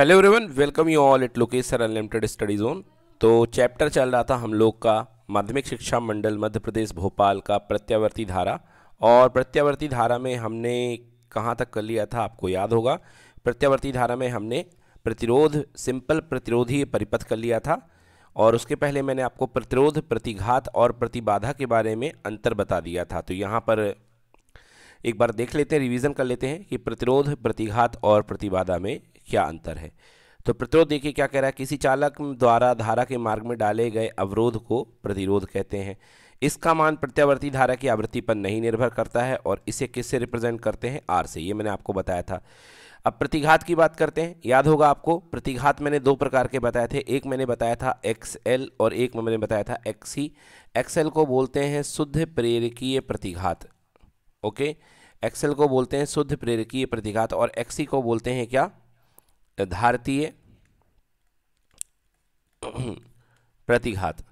Hello everyone welcome you all it Lokesar unlimited study zone तो chapter चल रहा था हम लोग का माध्यमिक शिक्षा मंडल मध्य प्रदेश भोपाल का प्रत्यावर्ती धारा और प्रत्यावर्ती धारा में हमने कहाँ तक कर लिया था आपको याद होगा प्रत्यावर्ती धारा में हमने प्रतिरोध सिंपल प्रतिरोधी परिपथ कर लिया था और उसके पहले मैंने आपको प्रतिरोध प्रतिघात और प्रतिबाधा के बारे में अंतर बता दिया था तो यहाँ पर एक बार देख लेते हैं रिवीजन कर लेते हैं कि प्रतिरोध प्रतिघात और प्रतिबाधा में क्या अंतर है तो प्रतिरोध देखिए क्या कह रहा है किसी चालक द्वारा धारा के मार्ग में डाले गए अवरोध को प्रतिरोध कहते हैं इसका मान प्रत्यावर्ती धारा की आवृत्ति पर नहीं निर्भर करता है और इसे किससे रिप्रेजेंट करते हैं आर से ये मैंने आपको बताया था अब प्रतिघात की बात करते हैं याद होगा आपको प्रतिघात मैंने दो प्रकार के बताए थे एक मैंने बताया था एक्स एल और एक मैंने बताया था एक्स ही एक्सएल को बोलते हैं शुद्ध प्रेरकीय प्रतिघात ओके एक्सएल को बोलते हैं शुद्ध प्रेरकीय प्रतिघात और एक्सी को बोलते हैं क्या धारतीय प्रतिघात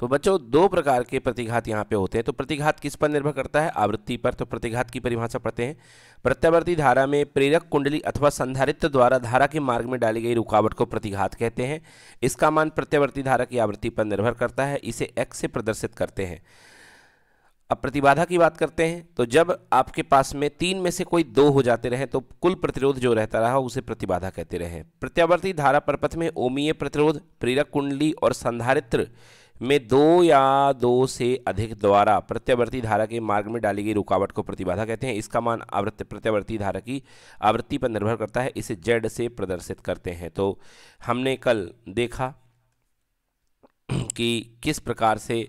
तो बच्चों दो प्रकार के प्रतिघात यहाँ पे होते हैं तो प्रतिघात किस पर निर्भर करता है आवृत्ति पर तो प्रतिघात की परिभाषा पढ़ते हैं प्रत्यावर्ती धारा में प्रेरक कुंडली अथवा संधारित्व द्वारा धारा के मार्ग में डाली गई रुकावट को प्रतिघात कहते हैं इसका मान प्रत्यावर्ती धारा की आवृत्ति पर निर्भर करता है इसे एक्स से प्रदर्शित करते हैं अब प्रतिबाधा की बात करते हैं तो जब आपके पास में तीन में से कोई दो हो जाते रहे तो कुल प्रतिरोध जो रहता रहा उसे प्रतिबाधा कहते रहे प्रत्यावर्ती धारा परपथ में ओमीय प्रतिरोध प्रेरक कुंडली और संधारित्र में दो या दो से अधिक द्वारा प्रत्यावर्ती धारा के मार्ग में डाली गई रुकावट को प्रतिबाधा कहते हैं इसका मान आवृत्ति प्रत्यावर्ती धारा की आवृत्ति पर निर्भर करता है इसे जेड से प्रदर्शित करते हैं तो हमने कल देखा कि किस प्रकार से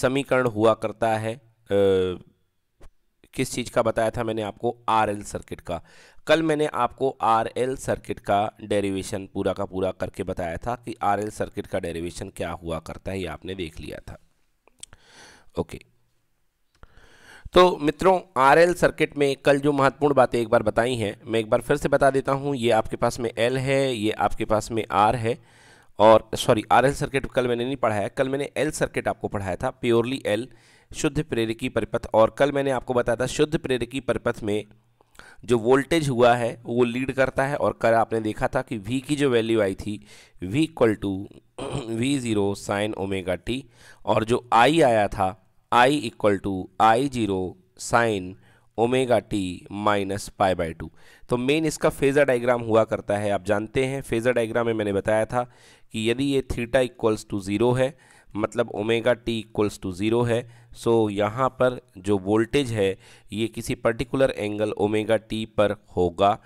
समीकरण हुआ करता है किस चीज़ का बताया था मैंने आपको आर एल सर्किट का कल मैंने आपको आर एल सर्किट का डेरिवेशन पूरा का पूरा करके बताया था कि आर एल सर्किट का डेरिवेशन क्या हुआ करता है ये आपने देख लिया था ओके तो मित्रों आर एल सर्किट में कल जो महत्वपूर्ण बातें एक बार बताई हैं मैं एक बार फिर से बता देता हूँ ये आपके पास में एल है ये आपके पास में आर है और सॉरी आर एल सर्किट कल मैंने नहीं पढ़ाया कल मैंने एल सर्किट आपको पढ़ाया था प्योरली एल शुद्ध प्रेरकी परिपथ और कल मैंने आपको बताया था शुद्ध प्रेरकी परिपथ में जो वोल्टेज हुआ है वो लीड करता है और कल आपने देखा था कि V की जो वैल्यू आई थी V equal to V zero sine omega T और जो I आया था I equal to I zero sine omega T minus pi by two तो मेन इसका फेज़र डायग्राम हुआ करता है आप जानते हैं फेज़र डायग्राम में मैंने बताया था कि यदि ये थीटा इक्वल्स टू ज़ीरो है मतलब omega T equals to zero है सो so, यहाँ पर जो वोल्टेज है ये किसी पर्टिकुलर एंगल ओमेगा टी पर होगा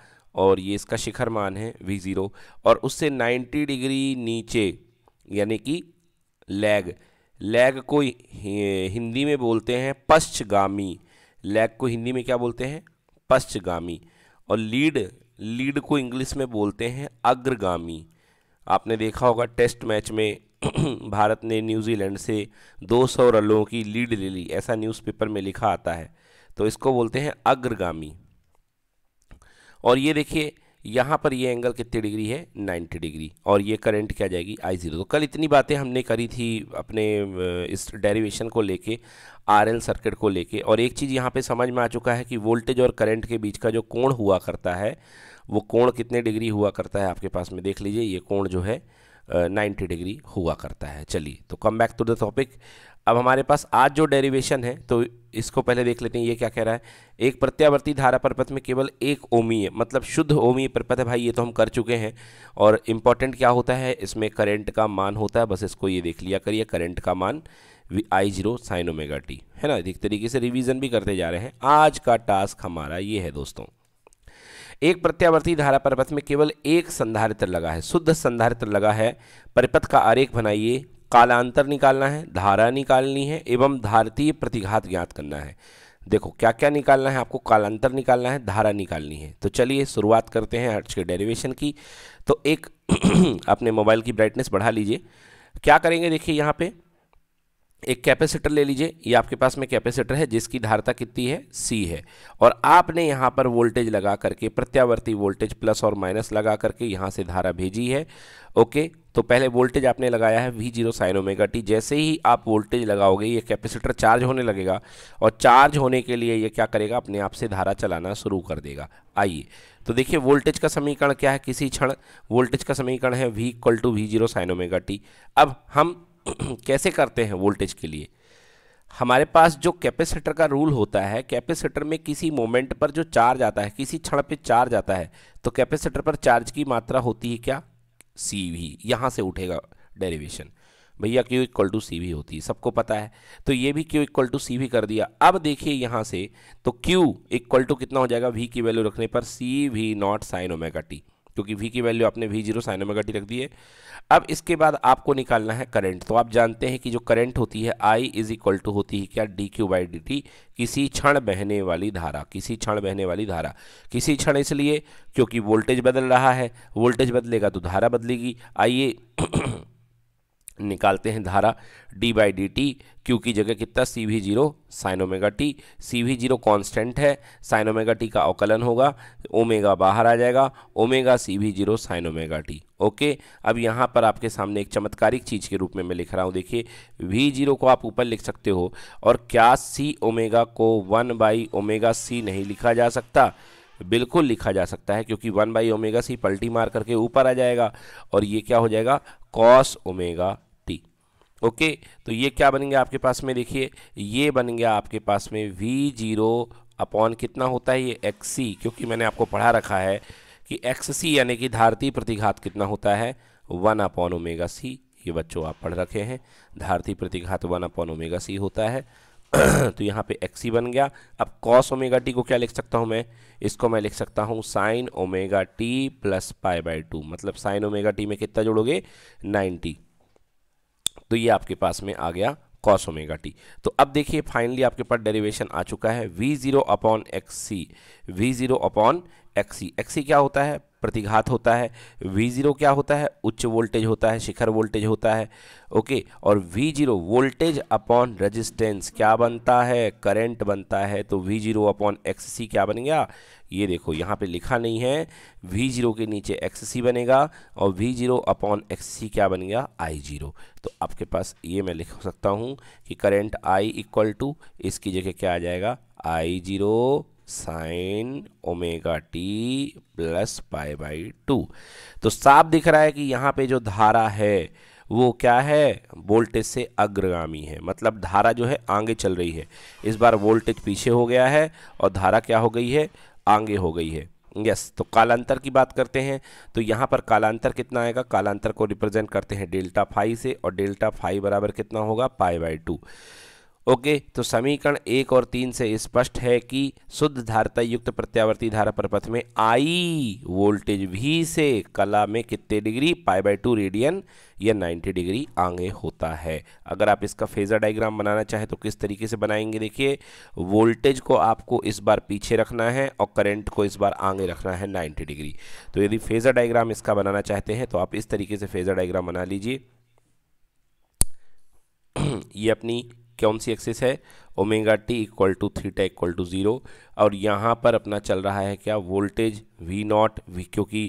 और ये इसका शिखर मान है वी ज़ीरो और उससे 90 डिग्री नीचे यानी कि लैग लैग को हिंदी में बोलते हैं पश्चगामी लैग को हिंदी में क्या बोलते हैं पश्चगामी और लीड लीड को इंग्लिश में बोलते हैं अग्रगामी आपने देखा होगा टेस्ट मैच में भारत ने न्यूजीलैंड से 200 रनों की लीड ले ली ऐसा न्यूज़पेपर में लिखा आता है तो इसको बोलते हैं अग्रगामी और ये देखिए यहाँ पर ये एंगल कितने डिग्री है 90 डिग्री और ये करंट क्या जाएगी आई ज़ीरो तो कल इतनी बातें हमने करी थी अपने इस डेरिवेशन को लेके आरएल सर्किट को लेके और एक चीज़ यहाँ पे समझ में आ चुका है कि वोल्टेज और करंट के बीच का जो कोण हुआ करता है वो कोण कितने डिग्री हुआ करता है आपके पास में देख लीजिए ये कोण जो है नाइन्टी डिग्री हुआ करता है चलिए तो come back to the topic अब हमारे पास आज जो डेरिवेशन है तो इसको पहले देख लेते हैं ये क्या कह रहा है एक प्रत्यावर्ती धारा परपथ में केवल एक ओमीय मतलब शुद्ध ओमीय परपथ है भाई ये तो हम कर चुके हैं और इम्पॉर्टेंट क्या होता है इसमें करंट का मान होता है बस इसको ये देख लिया करिए करंट का मान I zero sine omega T है ना एक तरीके से रिविजन भी करते जा रहे हैं आज का टास्क हमारा ये है दोस्तों एक प्रत्यावर्ती धारा परिपथ में केवल एक संधारित्र लगा है शुद्ध संधारित्र लगा है परिपथ का आरेख बनाइए कालांतर निकालना है धारा निकालनी है एवं धारतीय प्रतिघात ज्ञात करना है देखो क्या क्या निकालना है आपको कालांतर निकालना है धारा निकालनी है तो चलिए शुरुआत करते हैं आज के डेरिवेशन की तो एक अपने मोबाइल की ब्राइटनेस बढ़ा लीजिए क्या करेंगे देखिए यहाँ पे एक कैपेसिटर ले लीजिए ये आपके पास में कैपेसिटर है जिसकी धारता कितनी है सी है और आपने यहाँ पर वोल्टेज लगा करके प्रत्यावर्ती वोल्टेज प्लस और माइनस लगा करके यहाँ से धारा भेजी है ओके तो पहले वोल्टेज आपने लगाया है V zero sine omega T जैसे ही आप वोल्टेज लगाओगे ये कैपेसिटर चार्ज होने लगेगा और चार्ज होने के लिए ये क्या करेगा अपने आप से धारा चलाना शुरू कर देगा आइए तो देखिए वोल्टेज का समीकरण क्या है किसी क्षण वोल्टेज का समीकरण है V equal to V zero sine omega T अब हम कैसे करते हैं वोल्टेज के लिए हमारे पास जो कैपेसिटर का रूल होता है कैपेसिटर में किसी मोमेंट पर जो चार्ज आता है किसी क्षण पे चार्ज आता है तो कैपेसिटर पर चार्ज की मात्रा होती है क्या सी वी यहाँ से उठेगा डेरिवेशन भैया Q equal to C V होती है सबको पता है तो ये भी Q equal to C V कर दिया अब देखिए यहाँ से तो क्यू इक्वल टू कितना हो जाएगा वी की वैल्यू रखने पर C V not sine omega T क्योंकि वी की वैल्यू आपने V zero sine omega T रख दी है अब इसके बाद आपको निकालना है करंट तो आप जानते हैं कि जो करंट होती है आई इज इक्वल टू होती है क्या D Q by D T किसी क्षण बहने वाली धारा किसी क्षण बहने वाली धारा किसी क्षण इसलिए क्योंकि वोल्टेज बदल रहा है वोल्टेज बदलेगा तो धारा बदलेगी आइए निकालते हैं धारा D by D T Q की जगह कितना C V zero sine omega T C V zero constant है साइन ओमेगा टी का अवकलन होगा ओमेगा बाहर आ जाएगा omega C V zero sine omega T okay अब यहाँ पर आपके सामने एक चमत्कारिक चीज़ के रूप में मैं लिख रहा हूँ देखिए वी जीरो को आप ऊपर लिख सकते हो और क्या सी ओमेगा को वन बाई ओमेगा सी नहीं लिखा जा सकता बिल्कुल लिखा जा सकता है क्योंकि वन बाई ओमेगा सी पल्टी मार करके ऊपर आ जाएगा और ये क्या हो जाएगा कॉस ओमेगा टी ओके तो ये क्या बन गया आपके पास में देखिए ये बन गया आपके पास में वी जीरो अपॉन कितना होता है ये एक्स सी क्योंकि मैंने आपको पढ़ा रखा है कि एक्स सी यानी कि धारती प्रतिघात कितना होता है वन अपॉन ओमेगा सी ये बच्चों आप पढ़ रखे हैं धारती प्रतिघात वन अपॉन ओमेगा सी होता है तो यहाँ पे एक्स ही बन गया अब कॉस ओमेगा टी को क्या लिख सकता हूँ मैं इसको मैं लिख सकता हूँ sine omega T plus pi by two मतलब साइन ओमेगा टी में कितना जोड़ोगे नाइन्टी तो ये आपके पास में आ गया कॉस ओमेगा टी तो अब देखिए फाइनली आपके पास डेरिवेशन आ चुका है V zero upon X C V zero upon X C X C क्या होता है प्रतिघात होता है वी ज़ीरो क्या होता है उच्च वोल्टेज होता है शिखर वोल्टेज होता है ओके और V zero voltage upon resistance क्या बनता है करेंट बनता है तो V zero upon X C क्या बन गया ये देखो यहाँ पे लिखा नहीं है वी ज़ीरो के नीचे एक्स सी बनेगा और V zero upon X C क्या बन गया आई ज़ीरो तो आपके पास ये मैं लिख सकता हूँ कि करेंट आई इक्वल टू इसकी जगह क्या आ जाएगा I zero sine omega T plus pi by two तो साफ दिख रहा है कि यहाँ पे जो धारा है वो क्या है वोल्टेज से अग्रगामी है मतलब धारा जो है आगे चल रही है इस बार वोल्टेज पीछे हो गया है और धारा क्या हो गई है आगे हो गई है यस तो कालांतर की बात करते हैं तो यहाँ पर कालांतर कितना आएगा कालांतर को रिप्रेजेंट करते हैं डेल्टा फाइव से और डेल्टा फाइव बराबर कितना होगा पाई बाई टू ओके तो समीकरण एक और तीन से स्पष्ट है कि शुद्ध धारता युक्त प्रत्यावर्ती धारा प्रपथ में आई वोल्टेज भी से कला में कितने degree pi by two radian या 90 डिग्री आगे होता है अगर आप इसका फेजर डायग्राम बनाना चाहें तो किस तरीके से बनाएंगे देखिए वोल्टेज को आपको इस बार पीछे रखना है और करंट को इस बार आगे रखना है 90 डिग्री तो यदि फेजर डायग्राम इसका बनाना चाहते हैं तो आप इस तरीके से फेजर डायग्राम बना लीजिए ये अपनी कौन सी एक्सिस है omega T equal to theta equal to zero और यहाँ पर अपना चल रहा है क्या वोल्टेज वी नॉट वी क्योंकि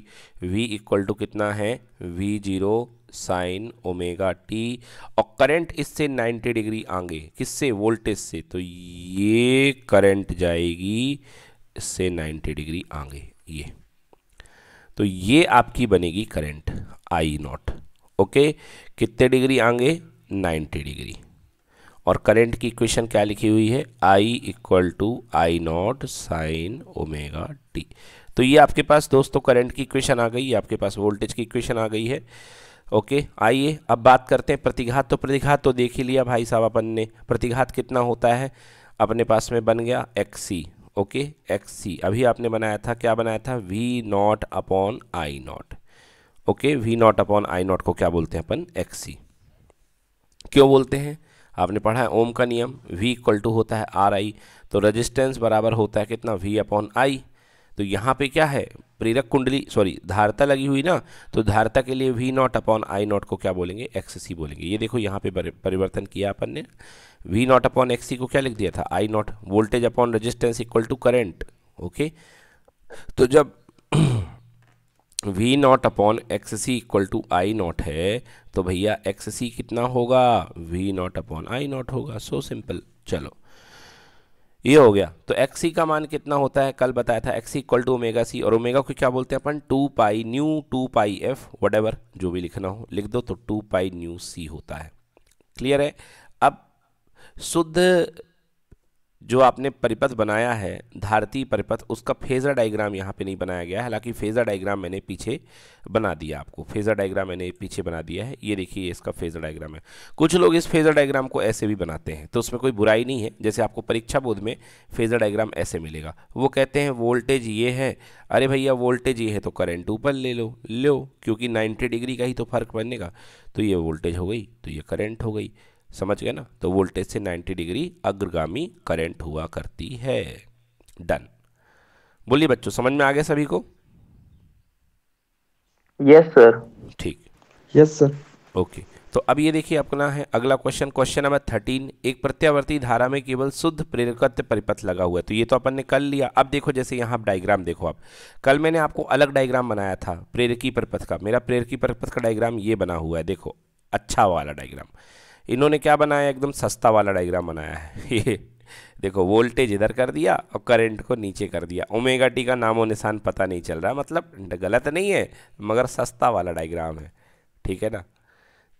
वी इक्वल टू कितना है V zero sine omega T और करंट इससे 90 डिग्री आगे किससे वोल्टेज से तो ये करंट जाएगी इससे 90 डिग्री आगे ये तो ये आपकी बनेगी करंट आई नॉट ओके कितने डिग्री आगे 90 डिग्री और करंट की इक्वेशन क्या लिखी हुई है I equal to I not sine omega T तो ये आपके पास दोस्तों करंट की इक्वेशन आ गई आपके पास वोल्टेज की इक्वेशन आ गई है ओके आइए अब बात करते हैं प्रतिघात तो प्रतिघात तो देख ही लिया भाई साहब अपन ने प्रतिघात कितना होता है अपने पास में बन गया एक्सी ओके एक्स अभी आपने बनाया था क्या बनाया था V not upon I not okay V not upon I not को क्या बोलते हैं अपन एक्स क्यों बोलते हैं आपने पढ़ा है ओम का नियम वी इक्वल टू होता है आर आई तो रजिस्टेंस बराबर होता है कितना वी अपॉन आई तो यहाँ पे क्या है प्रेरक कुंडली सॉरी धारता लगी हुई ना तो धारता के लिए V not upon I not को क्या बोलेंगे एक्स सी बोलेंगे ये देखो यहाँ पे परिवर्तन किया अपन ने V not upon X C को क्या लिख दिया था I not voltage upon resistance equal to current okay तो जब V not upon X C equal to I not है तो भैया एक्स सी कितना होगा V not upon I not होगा सो so सिंपल चलो ये हो गया तो एक्स सी का मान कितना होता है कल बताया था X C equal to omega C और ओमेगा को क्या बोलते हैं अपन two pi nu two pi F what जो भी लिखना हो लिख दो तो टू पाई न्यू सी होता है क्लियर है अब शुद्ध जो आपने परिपथ बनाया है धारती परिपथ उसका फेज़र डायग्राम यहाँ पे नहीं बनाया गया है हालांकि फेज़र डायग्राम मैंने पीछे बना दिया आपको फेज़र डायग्राम मैंने पीछे बना दिया है ये देखिए इसका फेज़र डायग्राम है कुछ लोग इस फेज़र डायग्राम को ऐसे भी बनाते हैं तो उसमें कोई बुराई नहीं है जैसे आपको परीक्षा बोध में फेज़र डायग्राम ऐसे मिलेगा वो कहते हैं वोल्टेज ये है अरे भैया वोल्टेज ये है तो करेंट ऊपर ले लो लो क्योंकि नाइन्टी डिग्री का ही तो फ़र्क बनेगा तो ये वोल्टेज हो गई तो ये करेंट हो गई समझ गए ना तो वोल्टेज से 90 डिग्री अग्रगामी करंट हुआ करती है डन बोलिए बच्चों समझ में आ गया सभी को यस सर ठीक यस सर ओके तो अब ये देखिए अपना है अगला क्वेश्चन क्वेश्चन नंबर थर्टीन एक प्रत्यावर्ती धारा में केवल शुद्ध प्रेरकत्व परिपथ लगा हुआ है तो ये तो अपन ने कल लिया अब देखो जैसे यहाँ आप डायग्राम देखो आप कल मैंने आपको अलग डायग्राम बनाया था प्रेरकी परिपथ का मेरा प्रेरकी परिपथ का डायग्राम ये बना हुआ है देखो अच्छा वाला डायग्राम इन्होंने क्या बनाया एकदम सस्ता वाला डायग्राम बनाया है ये देखो वोल्टेज इधर कर दिया और करंट को नीचे कर दिया ओमेगा टी का नामो निशान पता नहीं चल रहा मतलब गलत नहीं है मगर सस्ता वाला डायग्राम है ठीक है ना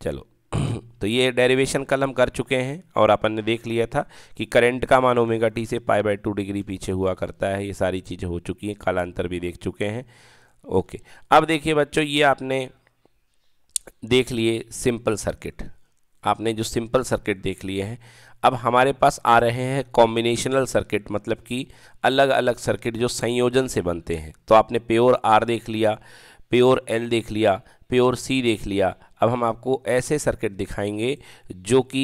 चलो तो ये डेरिवेशन कल हम कर चुके हैं और अपन ने देख लिया था कि करंट का मान ओमेगा टी से पाई बाई टू डिग्री पीछे हुआ करता है ये सारी चीज़ें हो चुकी हैं कालांतर भी देख चुके हैं ओके अब देखिए बच्चों ये आपने देख लिए सिंपल सर्किट आपने जो सिंपल सर्किट देख लिए हैं अब हमारे पास आ रहे हैं कॉम्बिनेशनल सर्किट मतलब कि अलग अलग सर्किट जो संयोजन से बनते हैं तो आपने प्योर आर देख लिया प्योर एल देख लिया प्योर सी देख लिया अब हम आपको ऐसे सर्किट दिखाएंगे जो कि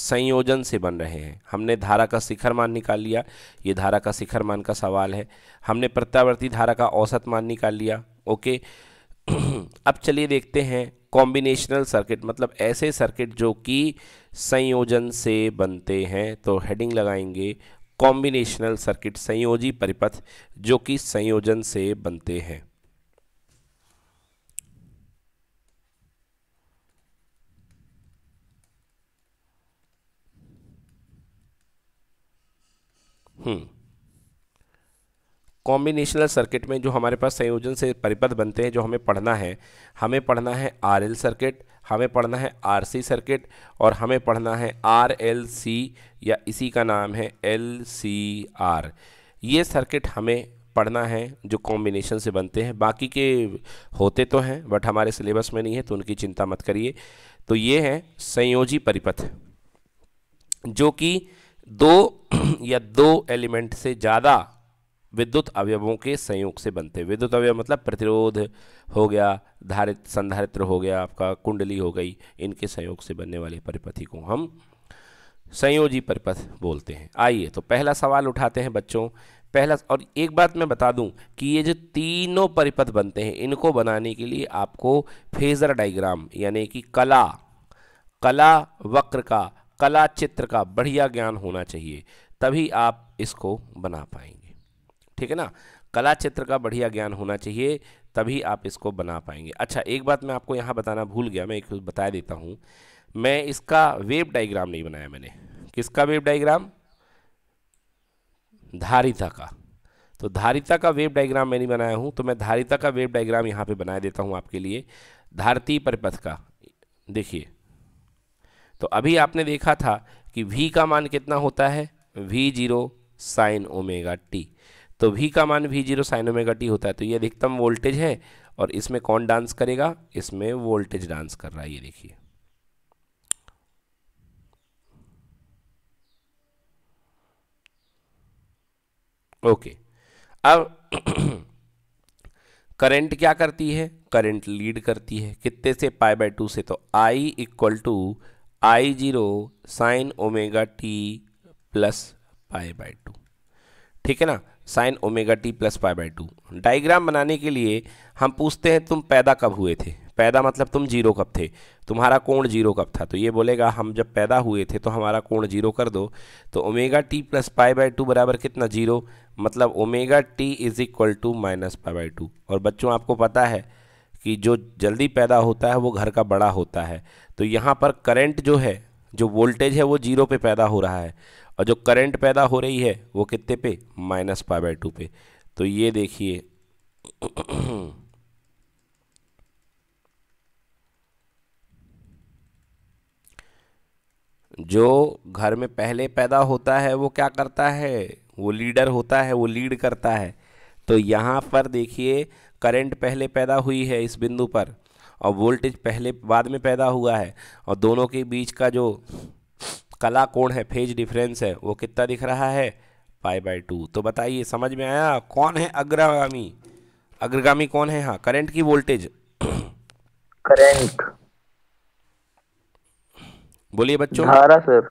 संयोजन से बन रहे हैं हमने धारा का शिखर मान निकाल लिया ये धारा का शिखर मान का सवाल है हमने प्रत्यावर्ती धारा का औसत मान निकाल लिया ओके अब चलिए देखते हैं कॉम्बिनेशनल सर्किट मतलब ऐसे सर्किट जो कि संयोजन से बनते हैं तो हेडिंग लगाएंगे कॉम्बिनेशनल सर्किट संयोजी परिपथ जो कि संयोजन से बनते हैं हम्म कॉम्बिनेशनल सर्किट में जो हमारे पास संयोजन से परिपथ बनते हैं जो हमें पढ़ना है हमें पढ़ना है आर सर्किट हमें पढ़ना है आर सर्किट और हमें पढ़ना है आर या इसी का नाम है एल ये सर्किट हमें पढ़ना है जो कॉम्बिनेशन से बनते हैं बाकी के होते तो हैं बट हमारे सिलेबस में नहीं है तो उनकी चिंता मत करिए तो ये है संयोजी परिपथ जो कि दो या दो एलिमेंट से ज़्यादा विद्युत अवयवों के संयोग से बनते हैं विद्युत अवयव मतलब प्रतिरोध हो गया धारित संधारित्र हो गया आपका कुंडली हो गई इनके संयोग से बनने वाले परिपथी को हम संयोजी परिपथ बोलते हैं आइए तो पहला सवाल उठाते हैं बच्चों पहला और एक बात मैं बता दूं कि ये जो तीनों परिपथ बनते हैं इनको बनाने के लिए आपको फेजर डाइग्राम यानी कि कला कला वक्र का कला चित्र का बढ़िया ज्ञान होना चाहिए तभी आप इसको बना पाएंगे ठीक है ना कला क्षेत्र का बढ़िया ज्ञान होना चाहिए तभी आप इसको बना पाएंगे अच्छा एक बात मैं आपको यहाँ बताना भूल गया मैं एक बता देता हूँ मैं इसका वेब डाइग्राम नहीं बनाया मैंने किसका वेब डाइग्राम धारिता का तो धारिता का वेब डाइग्राम मैंने बनाया हूँ तो मैं धारिता का वेब डाइग्राम यहाँ पे बना देता हूँ आपके लिए धारती परिपथ का देखिए तो अभी आपने देखा था कि वी का मान कितना होता है V zero sine omega T तो वी का मान V zero sine omega T होता है तो ये अधिकतम वोल्टेज है और इसमें कौन डांस करेगा इसमें वोल्टेज डांस कर रहा है ये देखिए ओके अब करंट क्या करती है करंट लीड करती है कितने से पाई बाय टू से तो I equal to I zero sine omega T plus pi by two ठीक है ना sine omega T plus pi by two diagram बनाने के लिए हम पूछते हैं तुम पैदा कब हुए थे पैदा मतलब तुम जीरो कब थे तुम्हारा कोण जीरो कब था तो ये बोलेगा हम जब पैदा हुए थे तो हमारा कोण जीरो कर दो तो omega T plus pi by two बराबर कितना जीरो मतलब omega T is equal to minus pi by two और बच्चों आपको पता है कि जो जल्दी पैदा होता है वो घर का बड़ा होता है तो यहाँ पर करेंट जो है जो वोल्टेज है वो जीरो पे पैदा हो रहा है और जो करंट पैदा हो रही है वो कितने पे माइनस पाई बाई टू पे तो ये देखिए जो घर में पहले पैदा होता है वो क्या करता है वो लीडर होता है वो लीड करता है तो यहाँ पर देखिए करंट पहले पैदा हुई है इस बिंदु पर और वोल्टेज पहले बाद में पैदा हुआ है और दोनों के बीच का जो कला कोण है फेज डिफरेंस है वो कितना दिख रहा है पाई बाई टू तो बताइए समझ में आया कौन है अग्रगामी अग्रगामी कौन है हाँ करंट की वोल्टेज करंट बोलिए बच्चों धारा सर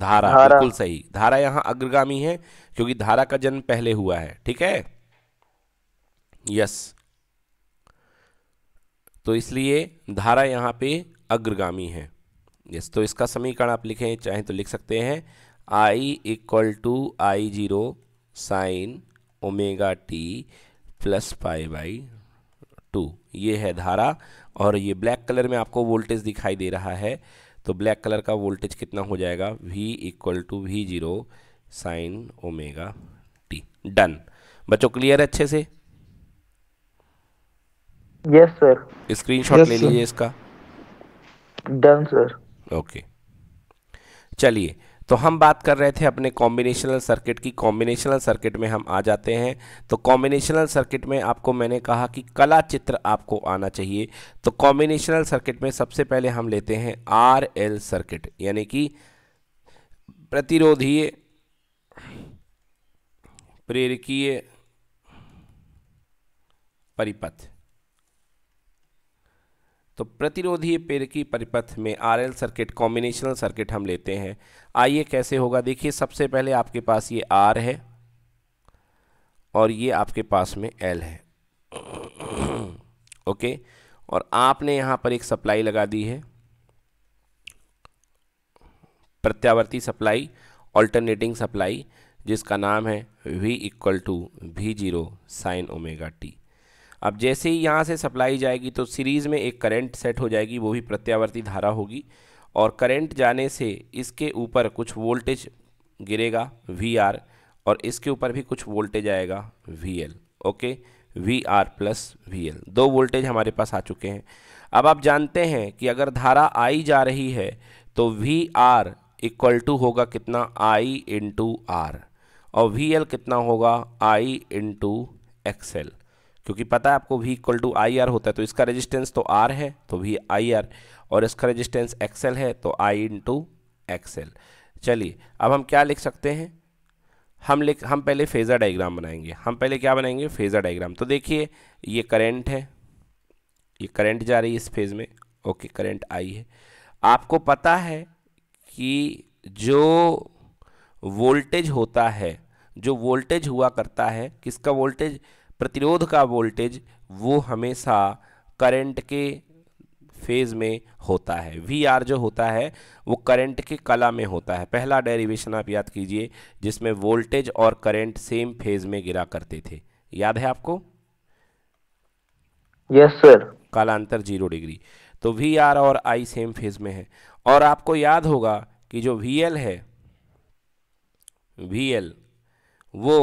धारा, धारा बिल्कुल सही धारा यहाँ अग्रगामी है क्योंकि धारा का जन्म पहले हुआ है ठीक है यस तो इसलिए धारा यहाँ पे अग्रगामी है यस तो इसका समीकरण आप लिखें चाहे तो लिख सकते हैं I equal to I zero sine omega T plus five by two ये है धारा और ये ब्लैक कलर में आपको वोल्टेज दिखाई दे रहा है तो ब्लैक कलर का वोल्टेज कितना हो जाएगा V equal to V zero sine omega T done बच्चों क्लियर है अच्छे से यस सर स्क्रीनशॉट ले लीजिए इसका डन सर ओके चलिए तो हम बात कर रहे थे अपने कॉम्बिनेशनल सर्किट की कॉम्बिनेशनल सर्किट में हम आ जाते हैं तो कॉम्बिनेशनल सर्किट में आपको मैंने कहा कि कला चित्र आपको आना चाहिए तो कॉम्बिनेशनल सर्किट में सबसे पहले हम लेते हैं आर एल सर्किट यानी कि प्रतिरोधीय प्रेरकीय परिपथ तो प्रतिरोधी पेर की परिपथ में आरएल सर्किट कॉम्बिनेशनल सर्किट हम लेते हैं आइए कैसे होगा देखिए सबसे पहले आपके पास ये आर है और ये आपके पास में एल है ओके और आपने यहाँ पर एक सप्लाई लगा दी है प्रत्यावर्ती सप्लाई ऑल्टरनेटिंग सप्लाई जिसका नाम है V equal to V zero sine omega T अब जैसे ही यहाँ से सप्लाई जाएगी तो सीरीज़ में एक करंट सेट हो जाएगी वो भी प्रत्यावर्ती धारा होगी और करंट जाने से इसके ऊपर कुछ वोल्टेज गिरेगा वी आर और इसके ऊपर भी कुछ वोल्टेज आएगा V L okay V R plus V L दो वोल्टेज हमारे पास आ चुके हैं अब आप जानते हैं कि अगर धारा आई जा रही है तो वी आर इक्वल टू होगा कितना आई इंटू आर और वी एल कितना होगा आई इंटू एक्सएल क्योंकि पता है आपको V equal to I R होता है तो इसका रेजिस्टेंस तो आर है तो वी आई आर और इसका रेजिस्टेंस एक्सएल है तो आई टू एक्सएल चलिए अब हम क्या लिख सकते हैं हम लिख हम पहले फेज़र डायग्राम बनाएंगे हम पहले क्या बनाएंगे फेज़र डायग्राम तो देखिए ये करंट है ये करंट जा रही है इस फेज़ में ओके करंट आई है आपको पता है कि जो वोल्टेज होता है जो वोल्टेज हुआ करता है किसका वोल्टेज प्रतिरोध का वोल्टेज वो हमेशा करंट के फेज़ में होता है वी आर जो होता है वो करंट के कला में होता है पहला डेरिवेशन आप याद कीजिए जिसमें वोल्टेज और करंट सेम फेज़ में गिरा करते थे याद है आपको यस yes, सर कालांतर जीरो डिग्री तो वी आर और आई सेम फेज़ में है और आपको याद होगा कि जो वी एल है वी एल वो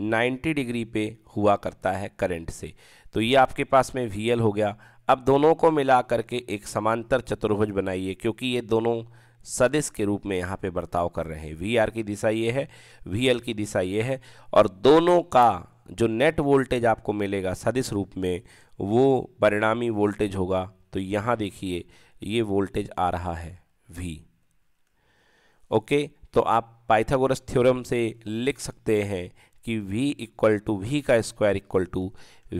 90 डिग्री पे हुआ करता है करंट से तो ये आपके पास में वी हो गया अब दोनों को मिला करके एक समांतर चतुर्भुज बनाइए क्योंकि ये दोनों सदिश के रूप में यहाँ पे बर्ताव कर रहे हैं वी की दिशा ये है वी की दिशा ये है और दोनों का जो नेट वोल्टेज आपको मिलेगा सदिश रूप में वो परिणामी वोल्टेज होगा तो यहाँ देखिए ये वोल्टेज आ रहा है वी ओके तो आप पाइथागोरस थ्योरम से लिख सकते हैं कि v इक्वल टू वी का square equal to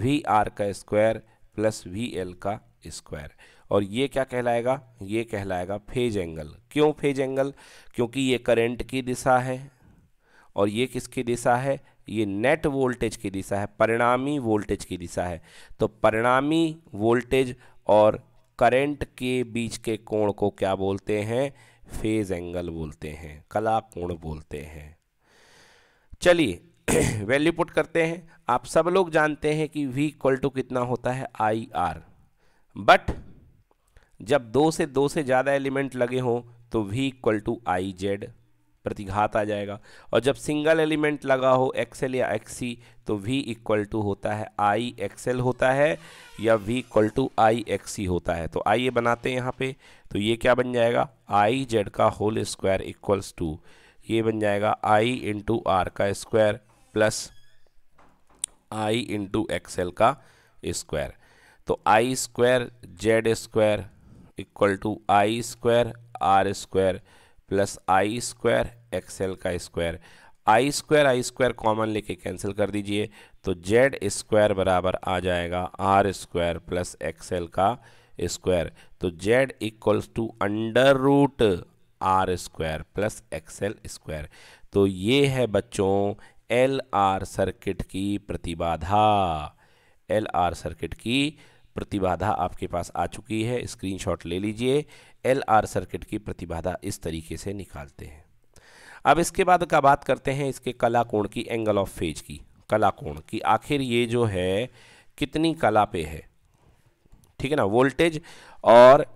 V R का स्क्वायर प्लस वी एल का स्क्वायर और ये क्या कहलाएगा ये कहलाएगा फेज एंगल क्यों फेज एंगल क्योंकि ये करंट की दिशा है और ये किसकी दिशा है ये नेट वोल्टेज की दिशा है परिणामी वोल्टेज की दिशा है तो परिणामी वोल्टेज और करंट के बीच के कोण को क्या बोलते हैं फेज एंगल बोलते हैं कला कोण बोलते हैं चलिए वैल्यू पुट करते हैं आप सब लोग जानते हैं कि वी इक्वल टू कितना होता है आई आर बट जब दो से दो से ज़्यादा एलिमेंट लगे हों तो V equal to I Z प्रतिघात आ जाएगा और जब सिंगल एलिमेंट लगा हो एक्सेल या एक्सी तो वी इक्वल टू होता है आई एक्सेल होता है या V equal to I X C होता है तो आइए बनाते हैं यहाँ पे तो ये क्या बन जाएगा आई जेड का होल स्क्वायर इक्वल्स टू ये बन जाएगा आई इंटू आर का square plus I into X L का स्क्वायर तो I square Z square equal to I square R square plus I square X L का square I square I square common लेके cancel कर दीजिए तो Z square बराबर आ जाएगा R square plus X L का स्क्वायर तो Z equals to under root R square plus X L square तो ये है बच्चों एल आर सर्किट की प्रतिबाधा एल आर सर्किट की प्रतिबाधा आपके पास आ चुकी है स्क्रीनशॉट ले लीजिए एल आर सर्किट की प्रतिबाधा इस तरीके से निकालते हैं अब इसके बाद का बात करते हैं इसके कला कोण की एंगल ऑफ फेज की कला कोण की आखिर ये जो है कितनी कला पे है ठीक है ना वोल्टेज और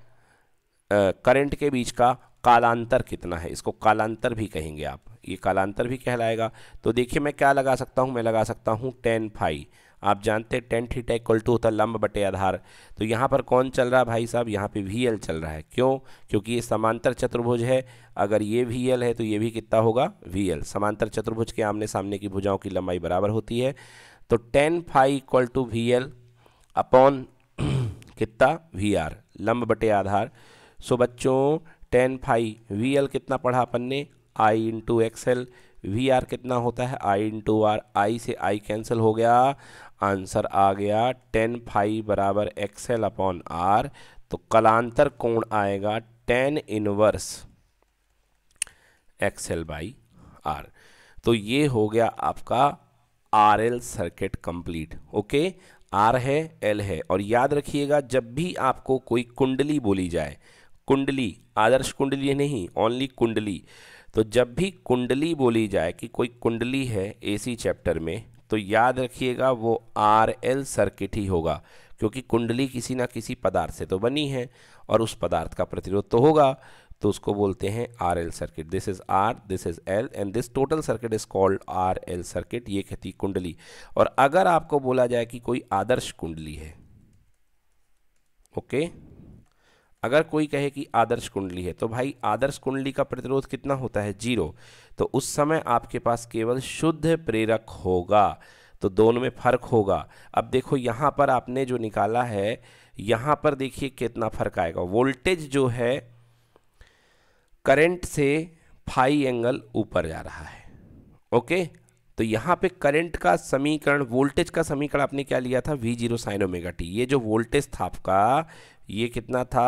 करंट के बीच का कालांतर कितना है इसको कालांतर भी कहेंगे आप ये कालांतर भी कहलाएगा तो देखिए मैं क्या लगा सकता हूँ मैं लगा सकता हूँ टेन फाई आप जानते हैं टेन थीटा इक्वल टू होता है लंब बटे आधार तो यहाँ पर कौन चल रहा है भाई साहब यहाँ पे वी एल चल रहा है क्यों क्योंकि ये समांतर चतुर्भुज है अगर ये वी एल है तो ये भी कितना होगा वी एल समांतर चतुर्भुज के आमने सामने की भुजाओं की लंबाई बराबर होती है तो tan phi equal to V L upon कितना वी आर लंब बटे आधार सो बच्चों टेन फाई वी एल कितना पढ़ा अपन ने I into X L V R कितना होता है आई इंटू आर आई से आई कैंसिल हो गया आंसर आ गया टेन फाइव बराबर एक्सएल अपॉन आर तो कलांतर कोण आएगा tan inverse X L by R तो ये हो गया आपका R L circuit complete okay R है एल है और याद रखिएगा जब भी आपको कोई कुंडली बोली जाए कुंडली आदर्श कुंडली नहीं ओनली कुंडली तो जब भी कुंडली बोली जाए कि कोई कुंडली है एसी चैप्टर में तो याद रखिएगा वो आर एल सर्किट ही होगा क्योंकि कुंडली किसी ना किसी पदार्थ से तो बनी है और उस पदार्थ का प्रतिरोध तो होगा तो उसको बोलते हैं R L circuit this is R this is L and this total circuit is called R L circuit ये कहती कुंडली और अगर आपको बोला जाए कि कोई आदर्श कुंडली है ओके okay? अगर कोई कहे कि आदर्श कुंडली है तो भाई आदर्श कुंडली का प्रतिरोध कितना होता है जीरो तो उस समय आपके पास केवल शुद्ध प्रेरक होगा तो दोनों में फ़र्क होगा अब देखो यहाँ पर आपने जो निकाला है यहाँ पर देखिए कितना फ़र्क आएगा वोल्टेज जो है करंट से फाई एंगल ऊपर जा रहा है ओके तो यहाँ पे करंट का समीकरण वोल्टेज का समीकरण आपने क्या लिया था V zero sine omega T ये जो वोल्टेज था आपका ये कितना था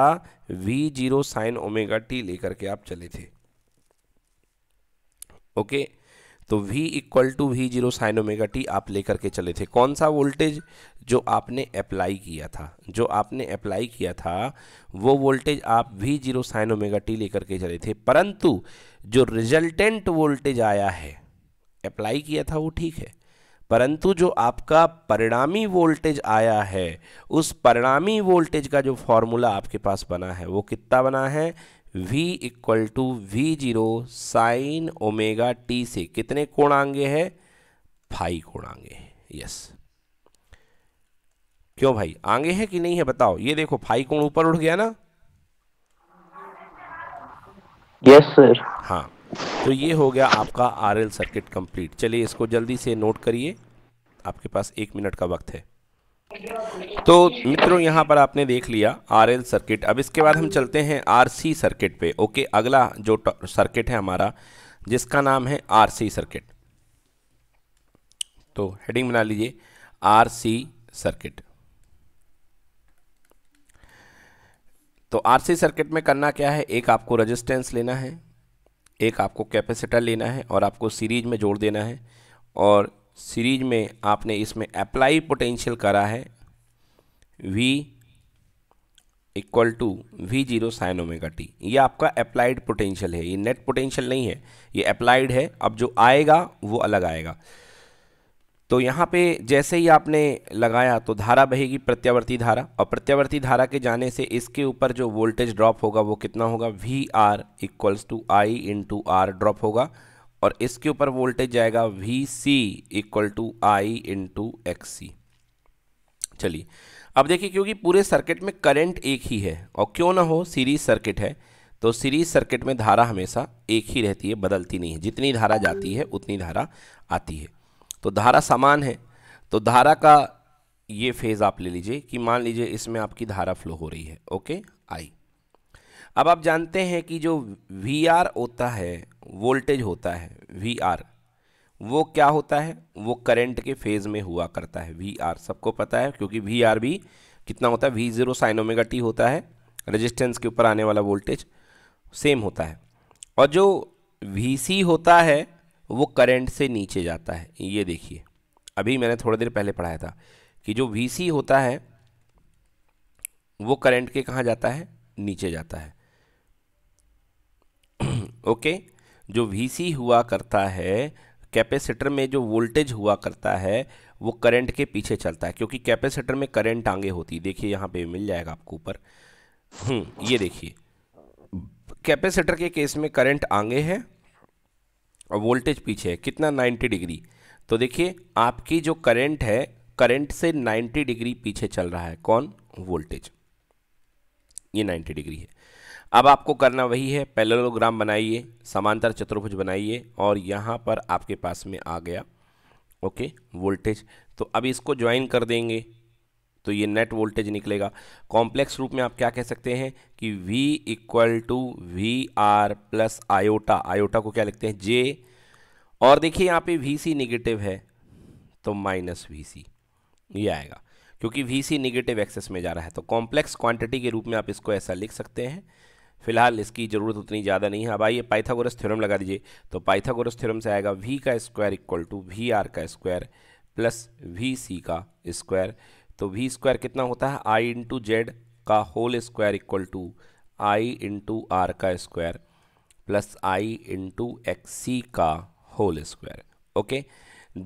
V zero sine omega T लेकर के आप चले थे ओके तो V equal to V zero sine omega T आप लेकर के चले थे कौन सा वोल्टेज जो आपने अप्लाई किया था जो आपने अप्लाई किया था वो वोल्टेज आप V zero sine omega T लेकर के चले थे परंतु जो रिजल्टेंट वोल्टेज आया है अप्लाई किया था वो ठीक है परंतु जो आपका परिणामी वोल्टेज आया है उस परिणामी वोल्टेज का जो फॉर्मूला आपके पास बना है वो कितना बना है V equal to V zero sine omega T से कितने कोणांगे है फाई कोणांगे यस क्यों भाई आगे है कि नहीं है बताओ ये देखो फाइव कोण ऊपर उठ गया ना यस yes, सर हाँ तो ये हो गया आपका आर सर्किट कंप्लीट चलिए इसको जल्दी से नोट करिए आपके पास एक मिनट का वक्त है तो मित्रों यहाँ पर आपने देख लिया आर एल सर्किट अब इसके बाद हम चलते हैं आर सी सर्किट पे ओके अगला जो सर्किट है हमारा जिसका नाम है आर सी सर्किट तो हेडिंग बना लीजिए आर सी सर्किट तो आर सी सर्किट में करना क्या है एक आपको रेजिस्टेंस लेना है एक आपको कैपेसिटर लेना है और आपको सीरीज में जोड़ देना है और सीरीज में आपने इसमें अप्लाई पोटेंशियल करा है V equal to V zero sine omega T ये आपका अप्लाइड पोटेंशियल है ये नेट पोटेंशियल नहीं है ये अप्लाइड है अब जो आएगा वो अलग आएगा तो यहाँ पे जैसे ही आपने लगाया तो धारा बहेगी प्रत्यावर्ती धारा और प्रत्यावर्ती धारा के जाने से इसके ऊपर जो वोल्टेज ड्रॉप होगा वो कितना होगा V R equals to I into R drop होगा और इसके ऊपर वोल्टेज जाएगा V C equal to I to X C चलिए अब देखिए क्योंकि पूरे सर्किट में करेंट एक ही है और क्यों ना हो सीरीज सर्किट है तो सीरीज सर्किट में धारा हमेशा एक ही रहती है बदलती नहीं है जितनी धारा जाती है उतनी धारा आती है तो धारा समान है तो धारा का ये फेज़ आप ले लीजिए कि मान लीजिए इसमें आपकी धारा फ्लो हो रही है ओके आई अब आप जानते हैं कि जो वी आर होता है वोल्टेज होता है वी आर वो क्या होता है वो करंट के फेज़ में हुआ करता है वी आर सबको पता है क्योंकि वी आर भी कितना होता है V zero sine omega T होता है रेजिस्टेंस के ऊपर आने वाला वोल्टेज सेम होता है और जो वी सी होता है वो करंट से नीचे जाता है ये देखिए अभी मैंने थोड़ी देर पहले पढ़ाया था कि जो वी होता है वो करंट के कहाँ जाता है नीचे जाता है ओके जो वी हुआ करता है कैपेसिटर में जो वोल्टेज हुआ करता है वो करंट के पीछे चलता है क्योंकि कैपेसिटर में करंट आगे होती है देखिए यहाँ पे मिल जाएगा आपको ऊपर हम्म, ये देखिए कैपेसिटर के केस में करंट आगे है और वोल्टेज पीछे है कितना 90 डिग्री तो देखिए आपकी जो करंट है करंट से 90 डिग्री पीछे चल रहा है कौन वोल्टेज ये 90 डिग्री है अब आपको करना वही है पैरेललोग्राम बनाइए समांतर चतुर्भुज बनाइए और यहाँ पर आपके पास में आ गया ओके वोल्टेज तो अब इसको ज्वाइन कर देंगे तो ये नेट वोल्टेज निकलेगा कॉम्प्लेक्स रूप में आप क्या कह सकते हैं कि V equal to V R plus iota iota को क्या लिखते हैं जे और देखिए यहाँ पे वी सी निगेटिव है तो माइनस वी सी ये आएगा क्योंकि वी सी निगेटिव एक्सेस में जा रहा है तो कॉम्प्लेक्स क्वांटिटी के रूप में आप इसको ऐसा लिख सकते हैं फिलहाल इसकी ज़रूरत उतनी ज़्यादा नहीं है अब आइए पाइथागोरस थ्योरम लगा दीजिए तो पाइथागोरस थ्योरम से आएगा वी का square equal to V R का स्क्वायर प्लस वी सी का स्क्वायर तो वी स्क्वायर कितना होता है आई इंटू जेड का whole square equal to I into R का square plus I into X C का होल स्क्वायर ओके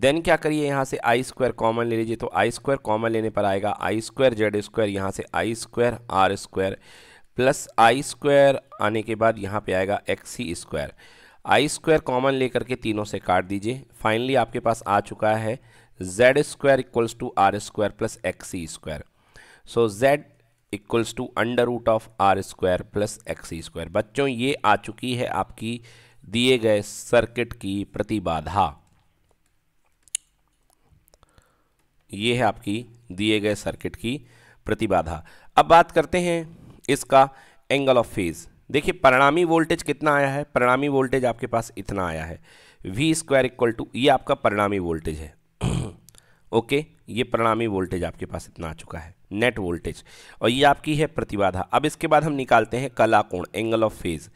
देन क्या करिए यहाँ से आई स्क्वायर कॉमन ले लीजिए तो आई स्क्वायर कॉमन लेने पर आएगा आई स्क्वायर जेड स्क्वायर यहाँ से I square R square plus I square आने के बाद यहाँ पे आएगा X C square I square common लेकर के तीनों से काट दीजिए फाइनली आपके पास आ चुका है z square equals to r square plus xe square. So z equals to under root of R square plus X square बच्चों ये आ चुकी है आपकी दिए गए सर्किट की प्रतिबाधा ये है आपकी दिए गए सर्किट की प्रतिबाधा अब बात करते हैं इसका एंगल ऑफ फेज देखिए परिणामी वोल्टेज कितना आया है परिणामी वोल्टेज आपके पास इतना आया है वी स्क्वायर इक्वल टू ये आपका परिणामी वोल्टेज है ओके ये परिणामी वोल्टेज आपके पास इतना आ चुका है नेट वोल्टेज और ये आपकी है प्रतिबाधा अब इसके बाद हम निकालते हैं कला कोण एंगल ऑफ फेज़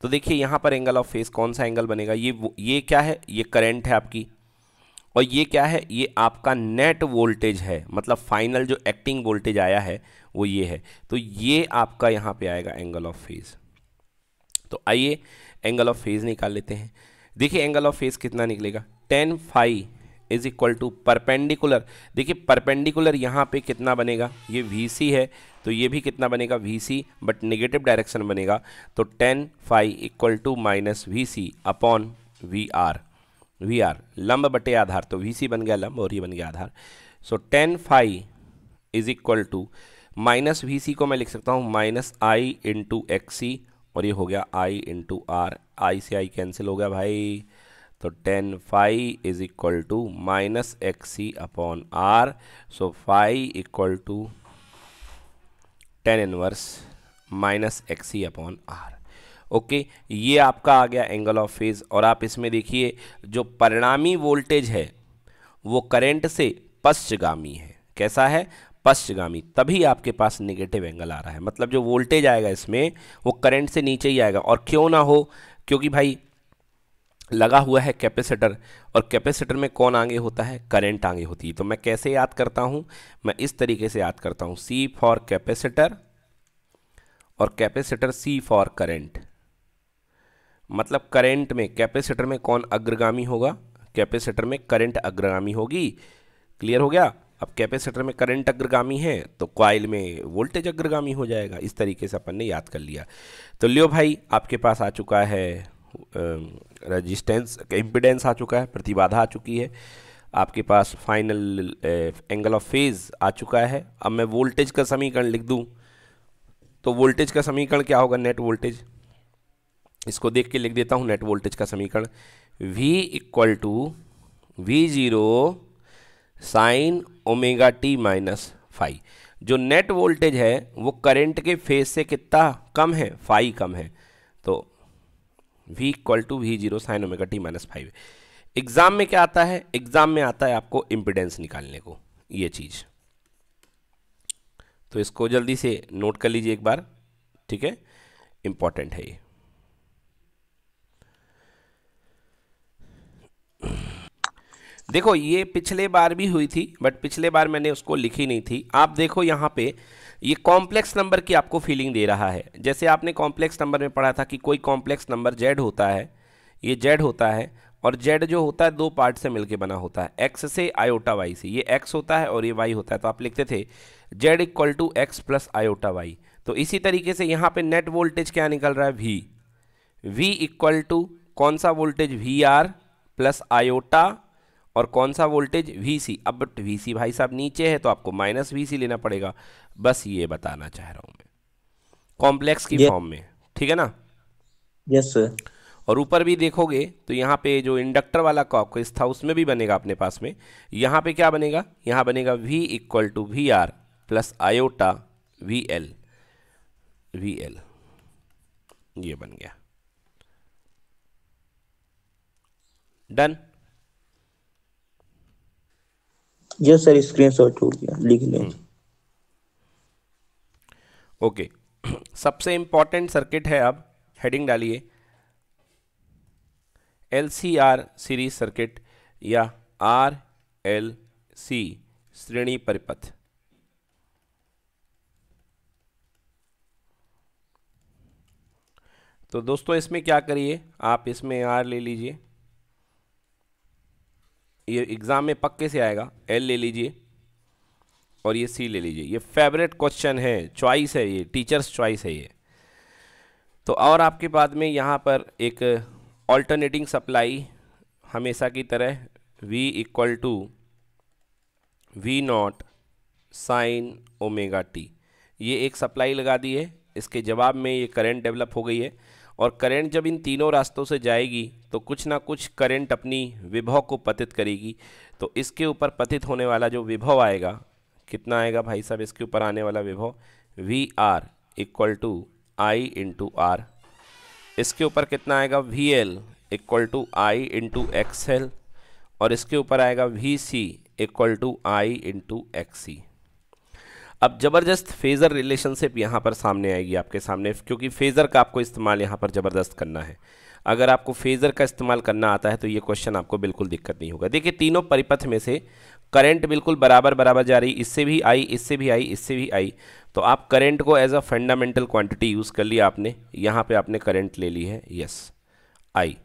तो देखिए यहाँ पर एंगल ऑफ फेज कौन सा एंगल बनेगा ये ये क्या है ये करेंट है आपकी और ये क्या है ये आपका नेट वोल्टेज है मतलब फाइनल जो एक्टिंग वोल्टेज आया है वो ये है तो ये आपका यहाँ पे आएगा एंगल ऑफ फेज तो आइए एंगल ऑफ फेज निकाल लेते हैं देखिए एंगल ऑफ फेज कितना निकलेगा tan phi is equal to perpendicular देखिए परपेंडिकुलर यहाँ पे कितना बनेगा ये वी सी है तो ये भी कितना बनेगा V C but negative direction बनेगा तो tan phi equal to minus V C upon V R V R लंब बटे आधार तो वी सी बन गया लंब और ये बन गया आधार so tan phi is equal to minus V C को मैं लिख सकता हूँ minus I into X C और ये हो गया आई इंटू आर आई से आई कैंसिल हो गया भाई तो tan phi is equal to minus X C upon R so phi equal to tan inverse minus X C upon R okay ये आपका आ गया एंगल ऑफ फेज और आप इसमें देखिए जो परिणामी वोल्टेज है वो करंट से पश्चगामी है कैसा है पश्चगामी तभी आपके पास नेगेटिव एंगल आ रहा है मतलब जो वोल्टेज आएगा इसमें वो करंट से नीचे ही आएगा और क्यों ना हो क्योंकि भाई लगा हुआ है कैपेसिटर और कैपेसिटर में कौन आगे होता है करंट आगे होती है तो मैं कैसे याद करता हूँ मैं इस तरीके से याद करता हूँ सी फॉर कैपेसिटर और कैपेसिटर सी फॉर करंट मतलब करंट में कैपेसिटर में कौन अग्रगामी होगा कैपेसिटर में करंट अग्रगामी होगी क्लियर हो गया अब कैपेसिटर में करंट अग्रगामी है तो क्वाइल में वोल्टेज अग्रगामी हो जाएगा इस तरीके से अपन ने याद कर लिया तो लियो भाई आपके पास आ चुका है रजिस्टेंस इम्पिडेंस आ चुका है प्रतिबाधा आ चुकी है आपके पास फाइनल एंगल ऑफ फेज आ चुका है अब मैं वोल्टेज का समीकरण लिख दूं तो वोल्टेज का समीकरण क्या होगा नेट वोल्टेज इसको देख के लिख देता हूं नेट वोल्टेज का समीकरण V equal to V zero sine omega T minus phi जो नेट वोल्टेज है वो करंट के फेज से कितना कम है फाइव कम है तो V equal to V zero sine omega T minus phi exam में क्या आता है एग्ज़ाम में आता है आपको इम्पिडेंस निकालने को ये चीज़ तो इसको जल्दी से नोट कर लीजिए एक बार ठीक है इंपॉर्टेंट है ये देखो ये पिछले बार भी हुई थी बट पिछले बार मैंने उसको लिखी नहीं थी आप देखो यहां पे ये कॉम्प्लेक्स नंबर की आपको फीलिंग दे रहा है जैसे आपने कॉम्प्लेक्स नंबर में पढ़ा था कि कोई कॉम्प्लेक्स नंबर जेड होता है ये जेड होता है और जेड जो होता है दो पार्ट से मिलके बना होता है एक्स से आयोटा वाई से ये एक्स होता है और ये वाई होता है तो आप लिखते थे Z equal to X plus iota Y तो इसी तरीके से यहाँ पे नेट वोल्टेज क्या निकल रहा है वी वी इक्वल टू कौन सा voltage V R plus iota और कौन सा वोल्टेज वी सी अब वी सी भाई साहब नीचे है तो आपको माइनस वी सी लेना पड़ेगा बस ये बताना चाह रहा हूँ मैं कॉम्प्लेक्स की फॉर्म में ठीक है ना यस सर और ऊपर भी देखोगे तो यहाँ पे जो इंडक्टर वाला कॉक्स था उसमें भी बनेगा अपने पास में यहाँ पे क्या बनेगा यहाँ बनेगा V equal to V R plus iota V L V L ये बन गया done yes sir screen shot छोड़ दिया लिख लें ओके हम्म। सबसे इंपॉर्टेंट सर्किट है अब हेडिंग डालिए L C R series circuit या आर एल सी श्रेणी परिपथ तो दोस्तों इसमें क्या करिए आप इसमें आर ले लीजिए ये एग्ज़ाम में पक्के से आएगा एल ले लीजिए और ये सी ले लीजिए ये फेवरेट क्वेश्चन है चॉइस है ये टीचर्स चॉइस है ये तो और आपके बाद में यहाँ पर एक ऑल्टरनेटिंग सप्लाई हमेशा की तरह V equal to V not sine omega T ये एक सप्लाई लगा दी है इसके जवाब में ये करंट डेवलप हो गई है और करंट जब इन तीनों रास्तों से जाएगी तो कुछ ना कुछ करंट अपनी विभव को पतित करेगी तो इसके ऊपर पतित होने वाला जो विभव आएगा कितना आएगा भाई साहब इसके ऊपर आने वाला विभव V R equal to I into R इसके ऊपर कितना आएगा V L equal to I into X L और इसके ऊपर आएगा V C equal to I into X C अब ज़बरदस्त फेज़र रिलेशनशिप यहाँ पर सामने आएगी आपके सामने क्योंकि फेज़र का आपको इस्तेमाल यहाँ पर ज़बरदस्त करना है अगर आपको फेज़र का इस्तेमाल करना आता है तो ये क्वेश्चन आपको बिल्कुल दिक्कत नहीं होगा देखिए तीनों परिपथ में से करंट बिल्कुल बराबर बराबर जा रही इससे भी आई इससे भी आई इससे भी आई तो आप करंट को as a fundamental quantity use कर लिया आपने यहाँ पे आपने करंट ले ली है यस आई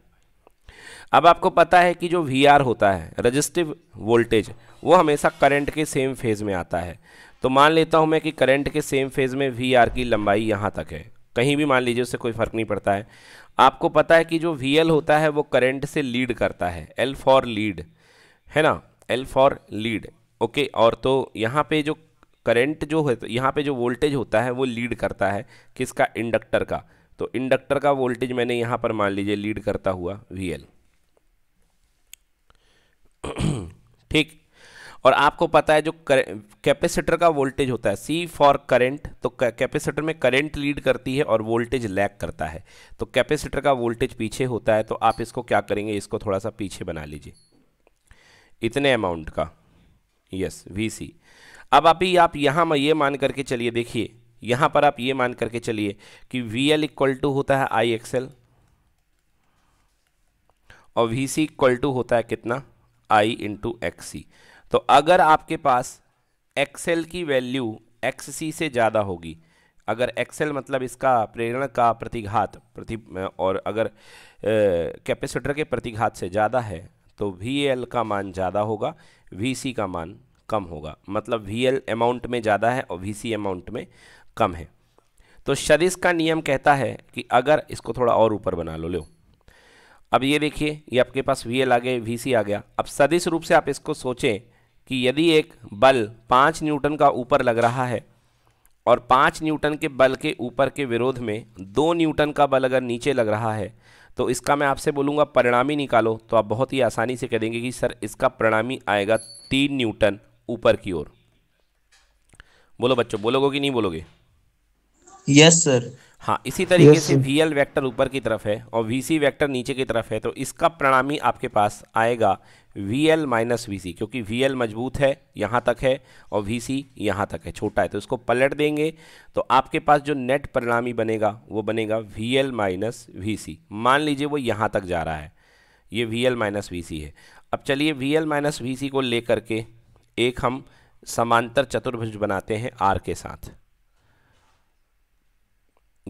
अब आपको पता है कि जो वी होता है रजिस्टिव वोल्टेज वो हमेशा करंट के सेम फेज़ में आता है तो मान लेता हूँ मैं कि करंट के सेम फेज़ में वी की लंबाई यहाँ तक है कहीं भी मान लीजिए उससे कोई फ़र्क नहीं पड़ता है आपको पता है कि जो वी होता है वो करेंट से लीड करता है एल फॉर लीड है ना एल फॉर लीड ओके और तो यहाँ पे जो करंट जो है तो यहाँ पे जो वोल्टेज होता है वो लीड करता है किसका इंडक्टर का तो इंडक्टर का वोल्टेज मैंने यहाँ पर मान लीजिए लीड करता हुआ वी ठीक और आपको पता है जो कैपेसिटर का वोल्टेज होता है सी फॉर करेंट तो कैपेसिटर में करेंट लीड करती है और वोल्टेज लैग करता है तो कैपेसिटर का वोल्टेज पीछे होता है तो आप इसको क्या करेंगे इसको थोड़ा सा पीछे बना लीजिए इतने अमाउंट का यस वी सी अब अभी आप यहाँ ये मान करके चलिए देखिए यहाँ पर आप ये मान करके चलिए कि वी एल इक्वल टू होता है आई एक्सएल और वी सी इक्वल टू होता है कितना आई इंटू एक्स सी तो अगर आपके पास एक्सेल की वैल्यू एक्स से ज़्यादा होगी अगर एक्सेल मतलब इसका प्रेरण का प्रतिघात प्रति और अगर कैपेसिटर के प्रतिघात से ज़्यादा है तो वी एल का मान ज़्यादा होगा वी सी का मान कम होगा मतलब वी अमाउंट में ज़्यादा है और वी सी अमाउंट में कम है तो शरीस का नियम कहता है कि अगर इसको थोड़ा और ऊपर बना लो लो अब ये देखिए ये आपके पास वी एल आ गए वी सी आ गया अब सदिश रूप से आप इसको सोचें कि यदि एक बल पाँच न्यूटन का ऊपर लग रहा है और पाँच न्यूटन के बल के ऊपर के विरोध में दो न्यूटन का बल अगर नीचे लग रहा है तो इसका मैं आपसे बोलूँगा परिणामी निकालो तो आप बहुत ही आसानी से कह देंगे कि सर इसका परिणामी आएगा तीन न्यूटन ऊपर की ओर बोलो बच्चों बोलोगे कि नहीं बोलोगे यस सर हाँ इसी तरीके yes, से वी एल वैक्टर ऊपर की तरफ है और वी सी वैक्टर नीचे की तरफ है तो इसका प्रणामी आपके पास आएगा V L minus V C क्योंकि वी एल मजबूत है यहाँ तक है और वी सी यहाँ तक है छोटा है तो इसको पलट देंगे तो आपके पास जो नेट परिणामी बनेगा वो बनेगा V L minus V C मान लीजिए वो यहाँ तक जा रहा है ये V L minus V C है अब चलिए V L minus V C को ले करके एक हम समांतर चतुर्भुज बनाते हैं आर के साथ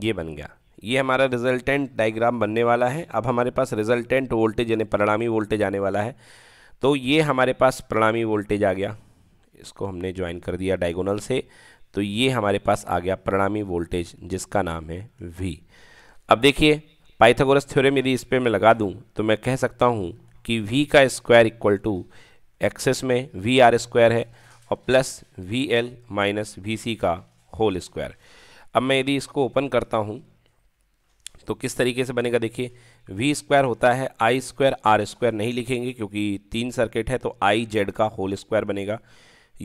ये बन गया ये हमारा रिजल्टेंट डायग्राम बनने वाला है अब हमारे पास रिजल्टेंट वोल्टेज यानी परिणामी वोल्टेज आने वाला है तो ये हमारे पास प्रणामी वोल्टेज आ गया इसको हमने ज्वाइन कर दिया डायगोनल से तो ये हमारे पास आ गया प्रणामी वोल्टेज जिसका नाम है वी अब देखिए पाइथागोरस थ्योरम यदि इस पर मैं लगा दूं तो मैं कह सकता हूं कि वी का स्क्वायर इक्वल टू एक्सेस में वी आर स्क्वायर है और plus V L minus V C का होल स्क्वायर अब मैं यदि इसको ओपन करता हूं तो किस तरीके से बनेगा देखिए वी स्क्वायर होता है आई स्क्वायर आर स्क्वायर नहीं लिखेंगे क्योंकि तीन सर्किट है तो आई जेड का होल स्क्वायर बनेगा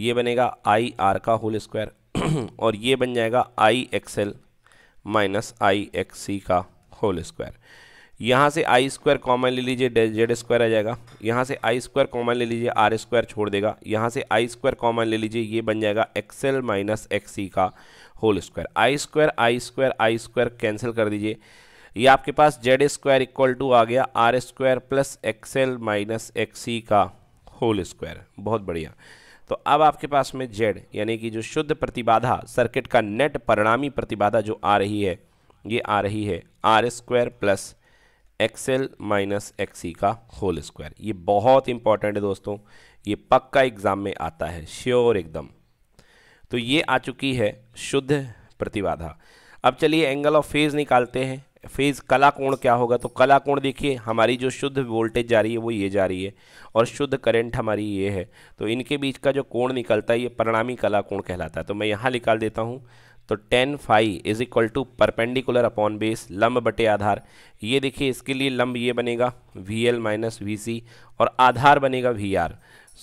ये बनेगा आई आर का होल स्क्वायर और ये बन जाएगा I X L minus I X C का होल स्क्वायर यहाँ से आई स्क्वायर कॉमन ले लीजिए जेड स्क्वायर आ जाएगा यहाँ से आई स्क्वायर कॉमन ले लीजिए आर स्क्वायर छोड़ देगा यहाँ से आई स्क्वायर कॉमन ले लीजिए ये बन जाएगा एक्सएल माइनस एक्स सी का whole square I square I square I square cancel कर दीजिए ये आपके पास जेड स्क्वायर इक्वल टू आ गया R square plus X L minus X C का होल स्क्वायर बहुत बढ़िया तो अब आपके पास में जेड यानी कि जो शुद्ध प्रतिबाधा सर्किट का नेट परिणामी प्रतिबाधा जो आ रही है ये आ रही है R square plus X L minus X C का होल स्क्वायर ये बहुत इंपॉर्टेंट है दोस्तों ये पक्का एग्ज़ाम में आता है श्योर एकदम तो ये आ चुकी है शुद्ध प्रतिबाधा अब चलिए एंगल ऑफ फेज़ निकालते हैं फेज़ कला कोण क्या होगा तो कला कोण देखिए हमारी जो शुद्ध वोल्टेज जा रही है वो ये जा रही है और शुद्ध करंट हमारी ये है तो इनके बीच का जो कोण निकलता है ये परिणामी कला कोण कहलाता है तो मैं यहाँ निकाल देता हूँ तो tan phi is equal to perpendicular upon base लंब बटे आधार ये देखिए इसके लिए लंब ये बनेगा V L minus V C और आधार बनेगा V R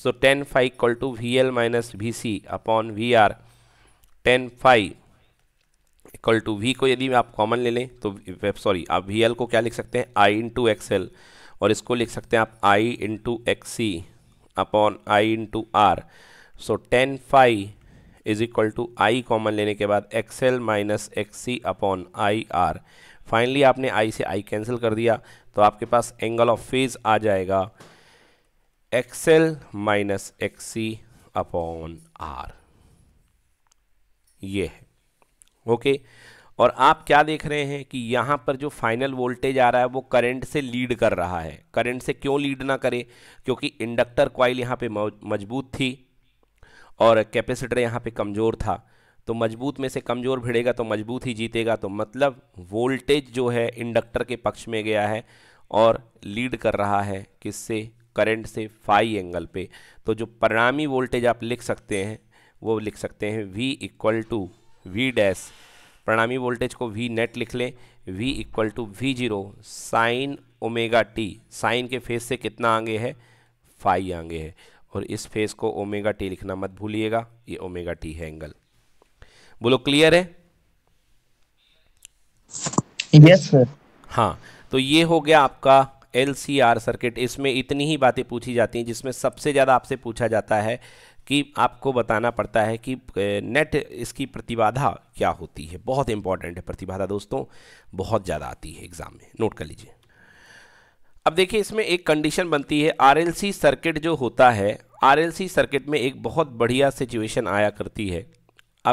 so tan phi equal to V L minus V C upon V R tan phi equal to V को यदि आप कॉमन ले लें तो सॉरी आप वी एल को क्या लिख सकते हैं आई इंटू एक्स एल और इसको लिख सकते हैं आप I into X C upon I into R so tan phi is equal to I common लेने के बाद X L minus X C upon I R finally आपने आई से आई कैंसिल कर दिया तो आपके पास एंगल ऑफ फेज आ जाएगा X L minus X C upon R ये है ओके और आप क्या देख रहे हैं कि यहाँ पर जो फाइनल वोल्टेज आ रहा है वो करंट से लीड कर रहा है करंट से क्यों लीड ना करे क्योंकि इंडक्टर क्वाइल यहाँ पे मजबूत थी और कैपेसिटर यहाँ पे कमज़ोर था तो मजबूत में से कमज़ोर भिड़ेगा तो मजबूत ही जीतेगा तो मतलब वोल्टेज जो है इंडक्टर के पक्ष में गया है और लीड कर रहा है किससे करंट से फाई एंगल पे तो जो परिणामी वोल्टेज आप लिख सकते हैं वो लिख सकते हैं V equal to V dash प्रणामी वोल्टेज को वी नेट लिख लें V equal to V zero sine omega T sine के फेस से कितना आगे है फाइव आगे है और इस फेस को ओमेगा टी लिखना मत भूलिएगा ये ओमेगा टी है एंगल बोलो क्लियर है यस yes, सर हाँ तो ये हो गया आपका एल सर्किट इसमें इतनी ही बातें पूछी जाती हैं जिसमें सबसे ज़्यादा आपसे पूछा जाता है कि आपको बताना पड़ता है कि नेट इसकी प्रतिबाधा क्या होती है बहुत इंपॉर्टेंट है प्रतिबाधा दोस्तों बहुत ज़्यादा आती है एग्ज़ाम में नोट कर लीजिए अब देखिए इसमें एक कंडीशन बनती है आरएलसी सर्किट जो होता है आरएलसी सर्किट में एक बहुत बढ़िया सिचुएशन आया करती है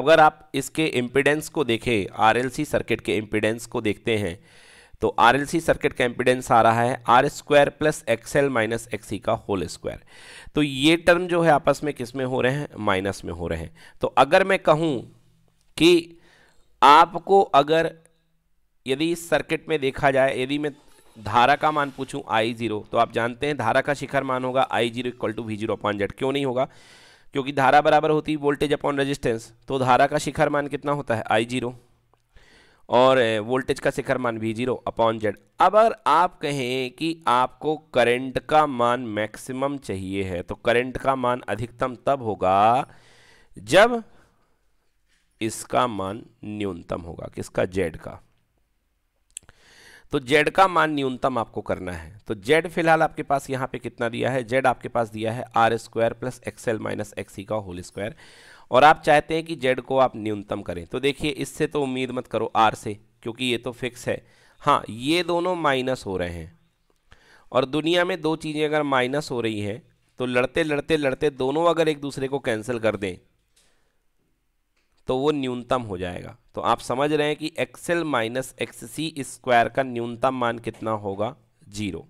अगर आप इसके इम्पिडेंस को देखें आर सर्किट के इम्पिडेंस को देखते हैं तो सी सर्किट का एम्पिडेंस आ रहा है R square plus X L minus X C का होल स्क्वायर तो ये टर्म जो है आपस में किस में हो रहे हैं माइनस में हो रहे हैं तो अगर मैं कहूँ कि आपको अगर यदि सर्किट में देखा जाए यदि मैं धारा का मान पूछूं आई जीरो तो आप जानते हैं धारा का शिखर मान होगा I zero equal to V zero upon Z क्यों नहीं होगा क्योंकि धारा बराबर होती है वोल्टेज अपॉन रेजिस्टेंस तो धारा का शिखर मान कितना होता है आई जीरो और वोल्टेज का शिखर मान भी जीरो अपॉन जेड अगर आप कहें कि आपको करंट का मान मैक्सिमम चाहिए है तो करंट का मान अधिकतम तब होगा जब इसका मान न्यूनतम होगा किसका जेड का तो जेड का मान न्यूनतम आपको करना है तो जेड फिलहाल आपके पास यहां पे कितना दिया है जेड आपके पास दिया है R square plus X L minus X का होल स्क्वायर और आप चाहते हैं कि जेड को आप न्यूनतम करें तो देखिए इससे तो उम्मीद मत करो आर से क्योंकि ये तो फिक्स है हाँ ये दोनों माइनस हो रहे हैं और दुनिया में दो चीज़ें अगर माइनस हो रही हैं तो लड़ते लड़ते लड़ते दोनों अगर एक दूसरे को कैंसिल कर दें तो वो न्यूनतम हो जाएगा तो आप समझ रहे हैं कि X L minus X C square का न्यूनतम मान कितना होगा जीरो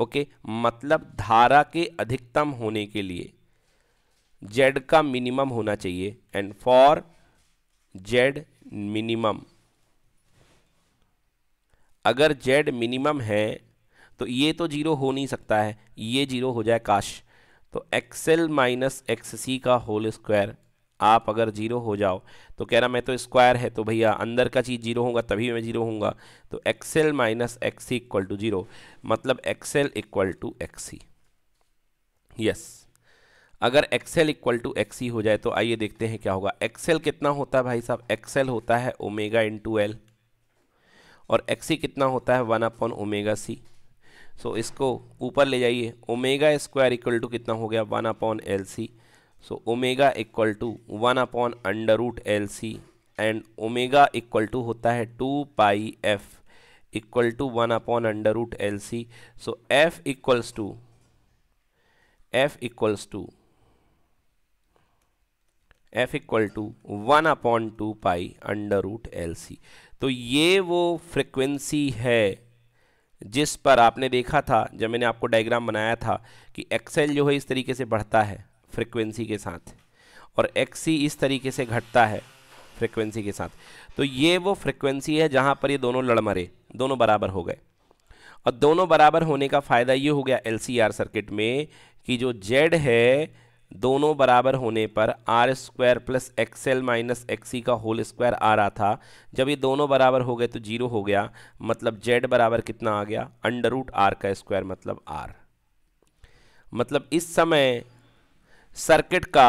ओके मतलब धारा के अधिकतम होने के लिए जेड का मिनिमम होना चाहिए एंड फॉर जेड मिनिमम अगर जेड मिनिमम है तो ये तो जीरो हो नहीं सकता है ये जीरो हो जाए काश तो एक्सएल माइनस एक्स सी का होल स्क्वायर आप अगर जीरो हो जाओ तो कह रहा मैं तो स्क्वायर है तो भैया अंदर का चीज़ जीरो होगा तभी मैं जीरो होऊंगा तो X L minus X C equal to zero मतलब X L equal to X C yes अगर एक्सेल इक्वल टू एक्स हो जाए तो आइए देखते हैं क्या होगा एक्सेल कितना होता है भाई साहब एक्सेल होता है ओमेगा इन टू एल और एक्सी e कितना होता है one upon omega C so इसको ऊपर ले जाइए ओमेगा स्क्वायर इक्वल टू कितना हो गया one upon L C so omega equal to one upon under root L C and omega equal to होता है two pi F equal to one upon under root L C so F equals to F equals to F equal to one upon two pi under root L C तो ये वो frequency है जिस पर आपने देखा था जब मैंने आपको डायग्राम बनाया था कि एक्सेल जो है इस तरीके से बढ़ता है फ्रिक्वेंसी के साथ और एक्सी इस तरीके से घटता है फ्रिक्वेंसी के साथ तो ये वो फ्रिक्वेंसी है जहाँ पर ये दोनों लड़मरे दोनों बराबर हो गए और दोनों बराबर होने का फ़ायदा ये हो गया एल सर्किट में कि जो जेड है दोनों बराबर होने पर R square plus X L minus X C का होल स्क्वायर आ रहा था जब ये दोनों बराबर हो गए तो जीरो हो गया मतलब जेड बराबर कितना आ गया अंडर रूट आर का स्क्वायर मतलब आर मतलब इस समय सर्किट का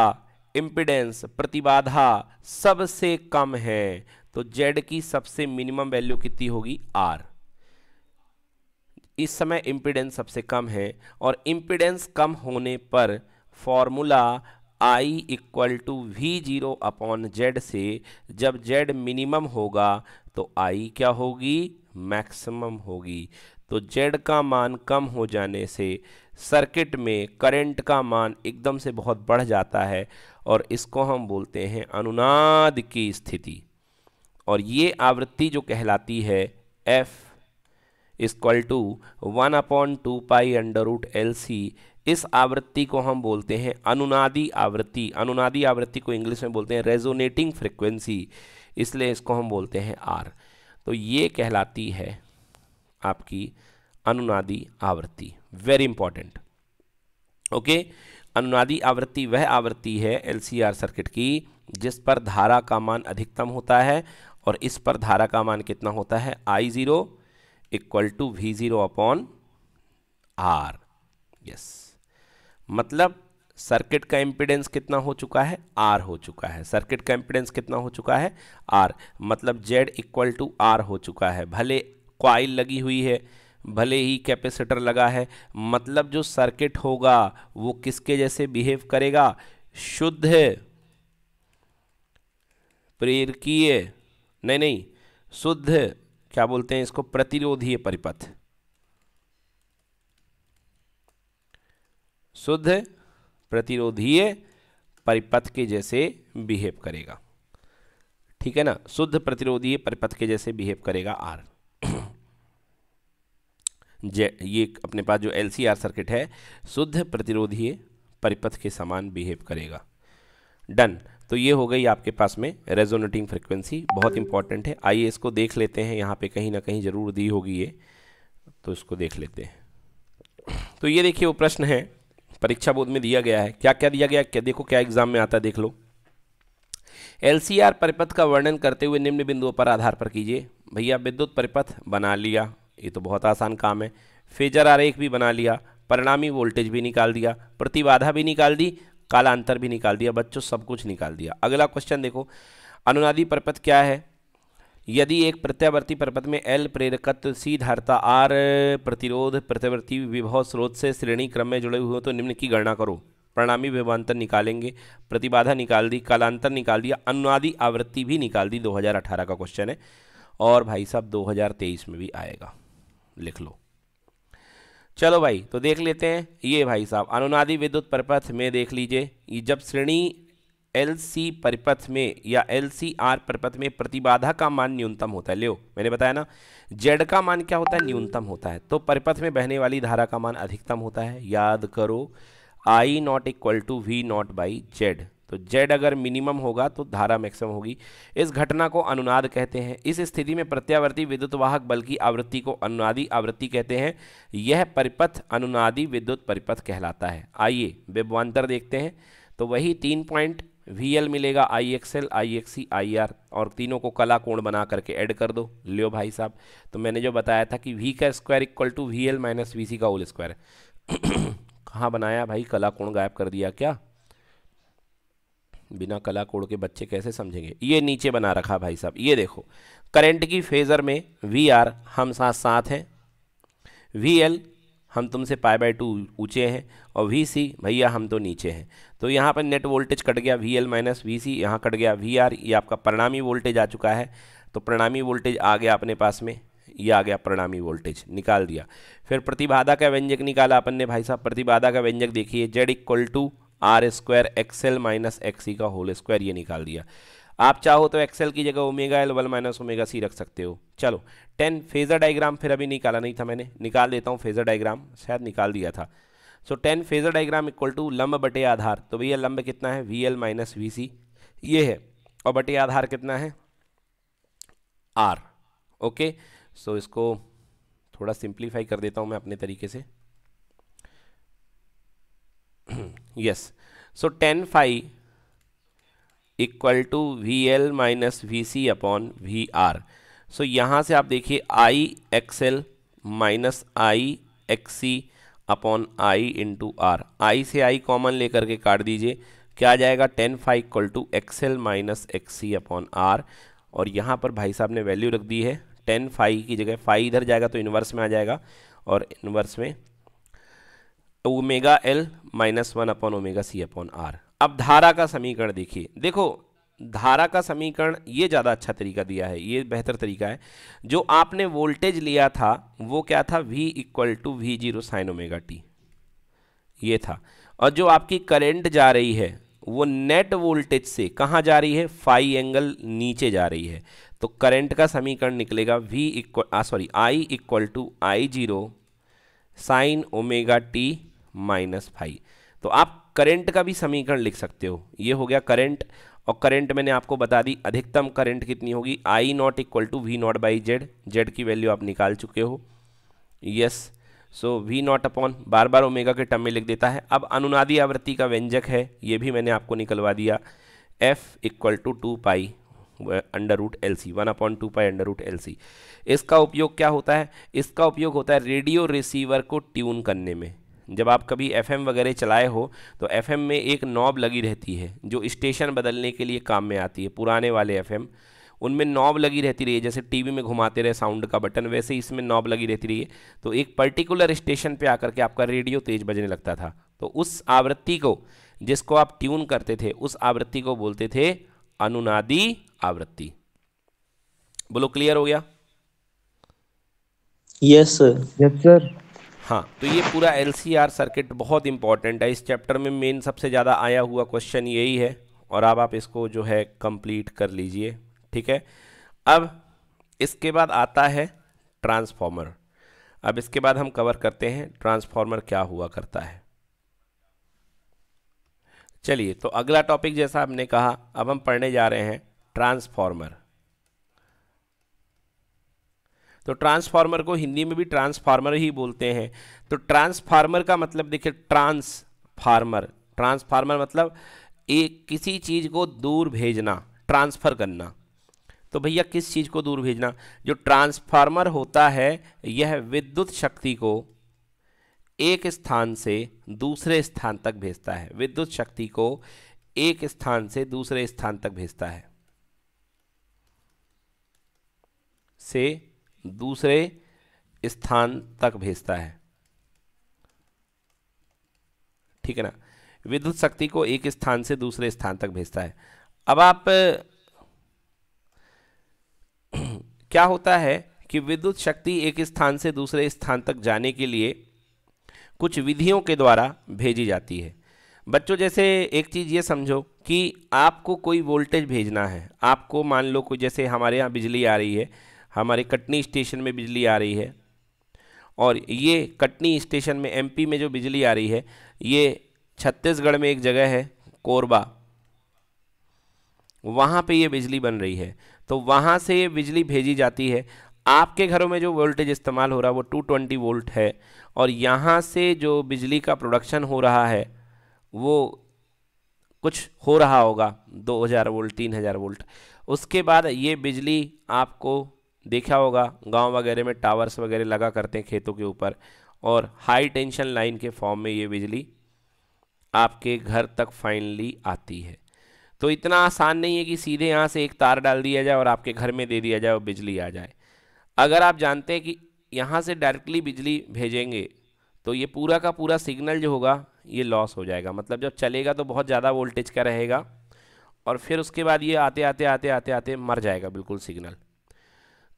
इम्पिडेंस प्रतिबाधा सबसे कम है तो जेड की सबसे मिनिमम वैल्यू कितनी होगी आर इस समय इम्पिडेंस सबसे कम है और इम्पिडेंस कम होने पर formula I equal to V zero upon Z से जब जेड मिनिमम होगा तो आई क्या होगी मैक्सिमम होगी तो जेड का मान कम हो जाने से सर्किट में करंट का मान एकदम से बहुत बढ़ जाता है और इसको हम बोलते हैं अनुनाद की स्थिति और ये आवृत्ति जो कहलाती है F equal to one upon two pi under root L C इस आवृत्ति को हम बोलते हैं अनुनादी आवृत्ति अनुनादी आवृत्ति को इंग्लिश में बोलते हैं रेजोनेटिंग फ्रिक्वेंसी इसलिए इसको हम बोलते हैं आर तो ये कहलाती है आपकी अनुनादी आवृत्ति वेरी इंपॉर्टेंट ओके अनुनादी आवृत्ति वह आवृत्ति है एलसीआर सर्किट की जिस पर धारा का मान अधिकतम होता है और इस पर धारा का मान कितना होता है I zero equal to V zero upon R yes मतलब सर्किट का इम्पिडेंस कितना हो चुका है आर हो चुका है सर्किट का इम्पिडेंस कितना हो चुका है आर मतलब जेड इक्वल टू आर हो चुका है भले क्वाइल लगी हुई है भले ही कैपेसिटर लगा है मतलब जो सर्किट होगा वो किसके जैसे बिहेव करेगा शुद्ध प्रेरकीय नहीं नहीं शुद्ध क्या बोलते हैं इसको प्रतिरोधीय परिपथ शुद्ध प्रतिरोधीय परिपथ के जैसे बिहेव करेगा ठीक है ना शुद्ध प्रतिरोधीय परिपथ के जैसे बिहेव करेगा आर जे ये अपने पास जो एल सर्किट है शुद्ध प्रतिरोधीय परिपथ के समान बिहेव करेगा डन तो ये हो गई आपके पास में रेजोनेटिंग फ्रिक्वेंसी बहुत इंपॉर्टेंट है आइए इसको देख लेते हैं यहाँ पे कहीं ना कहीं ज़रूर दी होगी ये तो इसको देख लेते हैं तो ये देखिए वो प्रश्न है परीक्षा बोर्ड में दिया गया है क्या क्या दिया गया क्या देखो क्या एग्जाम में आता है देख लो एलसीआर परिपथ का वर्णन करते हुए निम्न बिंदुओं पर आधार पर कीजिए भैया विद्युत परिपथ बना लिया ये तो बहुत आसान काम है फेजर आरेख भी बना लिया परिणामी वोल्टेज भी निकाल दिया प्रतिबाधा भी निकाल दी कालांतर भी निकाल दिया बच्चों सब कुछ निकाल दिया अगला क्वेश्चन देखो अनुनादी परिपथ क्या है यदि एक प्रत्यावर्ती परपथ में एल प्रेरकत्व सी धारता आर प्रतिरोध प्रत्यावर्ती विभव स्रोत से श्रेणी क्रम में जुड़े हुए तो निम्न की गणना करो प्रणामी विभवांतर निकालेंगे प्रतिबाधा निकाल दी कालांतर निकाल दिया अनुवादी आवृत्ति भी निकाल दी 2018 का क्वेश्चन है और भाई साहब 2023 में भी आएगा लिख लो चलो भाई तो देख लेते हैं ये भाई साहब अनुनादी विद्युत परपथ में देख लीजिए जब श्रेणी एल सी परिपथ में या एल सी आर परिपथ में प्रतिबाधा का मान न्यूनतम होता है लियो मैंने बताया ना जेड का मान क्या होता है न्यूनतम होता है तो परिपथ में बहने वाली धारा का मान अधिकतम होता है याद करो I nought equal to V nought by Z तो जेड अगर मिनिमम होगा तो धारा मैक्सिमम होगी इस घटना को अनुनाद कहते हैं इस स्थिति में प्रत्यावर्ती विद्युत वाहक बल की आवृत्ति को अनुनादी आवृत्ति कहते हैं यह परिपथ अनुनादी विद्युत परिपथ कहलाता है आइए विभवान्तर देखते हैं तो वही तीन पॉइंट वी एल मिलेगा I X L I X C I R और तीनों को कला कोण बना करके ऐड कर दो लियो भाई साहब तो मैंने जो बताया था कि वी का square equal to V L minus V C का होल स्क्वायर कहाँ बनाया भाई कला कोण गायब कर दिया क्या बिना कला कोड के बच्चे कैसे समझेंगे ये नीचे बना रखा भाई साहब ये देखो करंट की फेज़र में वी आर हम साथ साथ हैं वी एल हम तुमसे पाई बाय टू ऊँचे हैं और वी सी भैया हम तो नीचे हैं तो यहाँ पर नेट वोल्टेज कट गया V L minus V C यहाँ कट गया वी आर ये आपका परिणामी वोल्टेज आ चुका है तो परिणामी वोल्टेज आ गया अपने पास में ये आ गया परिणामी वोल्टेज निकाल दिया फिर प्रतिबाधा का व्यंजक निकाला अपन ने भाई साहब प्रतिबाधा का व्यंजक देखिए Z equal to R square X L minus X का होल स्क्वायर ये निकाल दिया आप चाहो तो एक्सेल की जगह omega L one minus omega C रख सकते हो चलो टेन फेज़र डायग्राम फिर अभी निकाला नहीं था मैंने निकाल देता हूँ फेज़र डायग्राम शायद निकाल दिया था so tan phasor diagram equal to लंब बटे आधार तो भैया लंब कितना है V L minus V C ये है और बटे आधार कितना है आर ओके सो इसको थोड़ा सिंप्लीफाई कर देता हूँ मैं अपने तरीके से yes so tan phi equal to V L minus V C upon V R so यहाँ से आप देखिए I X L minus I X C upon I into R I से आई कॉमन लेकर के काट दीजिए क्या आ जाएगा tan phi equal to X L minus X C upon R और यहाँ पर भाई साहब ने वैल्यू रख दी है टेन फाइव की जगह फाइव इधर जाएगा तो इन्वर्स में आ जाएगा और इन्वर्स में omega L minus one upon omega C upon R अब धारा का समीकरण देखिए देखो धारा का समीकरण ये ज़्यादा अच्छा तरीका दिया है ये बेहतर तरीका है जो आपने वोल्टेज लिया था वो क्या था V equal to V zero sine omega T ये था और जो आपकी करंट जा रही है वो नेट वोल्टेज से कहाँ जा रही है फाई एंगल नीचे जा रही है तो करंट का समीकरण निकलेगा V equal sorry I equal to I zero sine omega T minus phi तो आप करेंट का भी समीकरण लिख सकते हो ये हो गया करेंट और करंट मैंने आपको बता दी अधिकतम करंट कितनी होगी I nought equal to V nought by Z Z की वैल्यू आप निकाल चुके हो yes so V not upon बार बार ओमेगा के टर्म में लिख देता है अब अनुनादी आवृत्ति का व्यंजक है ये भी मैंने आपको निकलवा दिया F equal to two pi under root L C one upon two pi under root L C इसका उपयोग क्या होता है इसका उपयोग होता है रेडियो रिसीवर को ट्यून करने में जब आप कभी एफएम वगैरह चलाए हो तो एफएम में एक नॉब लगी रहती है जो स्टेशन बदलने के लिए काम में आती है पुराने वाले एफएम उनमें नॉब लगी रहती रही है जैसे टीवी में घुमाते रहे साउंड का बटन वैसे ही इसमें नॉब लगी रहती रही है तो एक पर्टिकुलर स्टेशन पे आकर के आपका रेडियो तेज बजने लगता था तो उस आवृत्ति को जिसको आप ट्यून करते थे उस आवृत्ति को बोलते थे अनुनादी आवृत्ति बोलो क्लियर हो गया यस सर यस सर हाँ तो ये पूरा एल सर्किट बहुत इंपॉर्टेंट है इस चैप्टर में मेन सबसे ज़्यादा आया हुआ क्वेश्चन यही है और अब आप इसको जो है कंप्लीट कर लीजिए ठीक है अब इसके बाद आता है ट्रांसफॉर्मर अब इसके बाद हम कवर करते हैं ट्रांसफॉर्मर क्या हुआ करता है चलिए तो अगला टॉपिक जैसा आपने कहा अब हम पढ़ने जा रहे हैं ट्रांसफॉर्मर तो ट्रांसफार्मर को हिंदी में भी ट्रांसफार्मर ही बोलते हैं तो ट्रांसफार्मर का मतलब देखिए ट्रांसफार्मर ट्रांसफार्मर मतलब एक किसी चीज़ को दूर भेजना ट्रांसफ़र करना तो भैया किस चीज़ को दूर भेजना जो ट्रांसफार्मर होता है यह विद्युत शक्ति को एक स्थान से दूसरे स्थान तक भेजता है विद्युत शक्ति को एक स्थान से दूसरे स्थान तक भेजता है से दूसरे स्थान तक भेजता है ठीक है ना विद्युत शक्ति को एक स्थान से दूसरे स्थान तक भेजता है अब आप क्या होता है कि विद्युत शक्ति एक स्थान से दूसरे स्थान तक जाने के लिए कुछ विधियों के द्वारा भेजी जाती है बच्चों जैसे एक चीज़ ये समझो कि आपको कोई वोल्टेज भेजना है आपको मान लो कोई जैसे हमारे यहाँ बिजली आ रही है हमारे कटनी स्टेशन में बिजली आ रही है और ये कटनी स्टेशन में एमपी में जो बिजली आ रही है ये छत्तीसगढ़ में एक जगह है कोरबा वहाँ पे ये बिजली बन रही है तो वहाँ से ये बिजली भेजी जाती है आपके घरों में जो वोल्टेज इस्तेमाल हो रहा है वो 220 वोल्ट है और यहाँ से जो बिजली का प्रोडक्शन हो रहा है वो कुछ हो रहा होगा 2000 वोल्ट 3000 वोल्ट उसके बाद ये बिजली आपको देखा होगा गांव वगैरह में टावर्स वगैरह लगा करते हैं खेतों के ऊपर और हाई टेंशन लाइन के फॉर्म में ये बिजली आपके घर तक फाइनली आती है तो इतना आसान नहीं है कि सीधे यहाँ से एक तार डाल दिया जाए और आपके घर में दे दिया जाए और बिजली आ जाए अगर आप जानते हैं कि यहाँ से डायरेक्टली बिजली भेजेंगे तो ये पूरा का पूरा सिग्नल जो होगा ये लॉस हो जाएगा मतलब जब चलेगा तो बहुत ज़्यादा वोल्टेज का रहेगा और फिर उसके बाद ये आते आते आते आते आते मर जाएगा बिल्कुल सिग्नल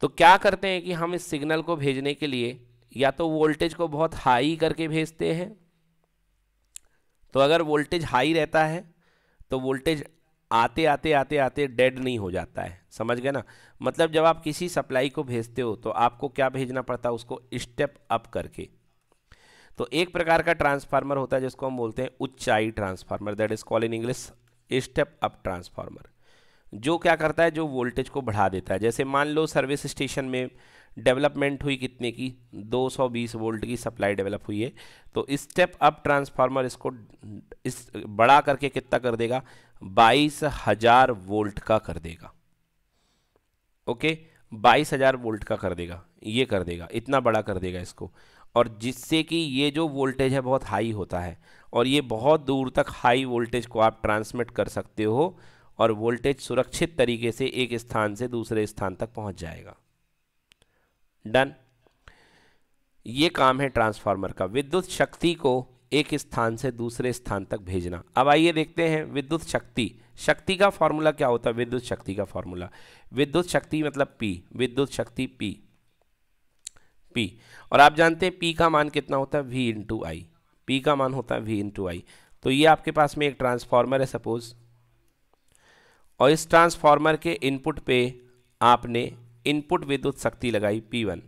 तो क्या करते हैं कि हम इस सिग्नल को भेजने के लिए या तो वोल्टेज को बहुत हाई करके भेजते हैं तो अगर वोल्टेज हाई रहता है तो वोल्टेज आते आते आते आते डेड नहीं हो जाता है समझ गए ना मतलब जब आप किसी सप्लाई को भेजते हो तो आपको क्या भेजना पड़ता है उसको स्टेप अप करके तो एक प्रकार का ट्रांसफार्मर होता है जिसको हम बोलते हैं उच्चाई transformer that is call in English step up transformer जो क्या करता है जो वोल्टेज को बढ़ा देता है जैसे मान लो सर्विस स्टेशन में डेवलपमेंट हुई कितने की 220 वोल्ट की सप्लाई डेवलप हुई है तो स्टेप अप ट्रांसफार्मर इसको इस बड़ा करके कितना कर देगा बाईस हज़ार वोल्ट का कर देगा ओके बाईस हज़ार वोल्ट का कर देगा ये कर देगा इतना बड़ा कर देगा इसको और जिससे कि ये जो वोल्टेज है बहुत हाई होता है और ये बहुत दूर तक हाई वोल्टेज को आप ट्रांसमिट कर सकते हो और वोल्टेज सुरक्षित तरीके से एक स्थान से दूसरे स्थान तक पहुंच जाएगा डन ये काम है ट्रांसफार्मर का विद्युत शक्ति को एक स्थान से दूसरे स्थान तक भेजना अब आइए देखते हैं विद्युत शक्ति शक्ति का फॉर्मूला क्या होता है विद्युत शक्ति का फॉर्मूला विद्युत शक्ति मतलब पी विद्युत शक्ति पी पी और आप जानते हैं पी का मान कितना होता है वी इंटू आई पी का मान होता है वी इंटू आई तो ये आपके पास में एक ट्रांसफार्मर है सपोज़ और इस ट्रांसफार्मर के इनपुट पे आपने इनपुट विद्युत शक्ति लगाई पी वन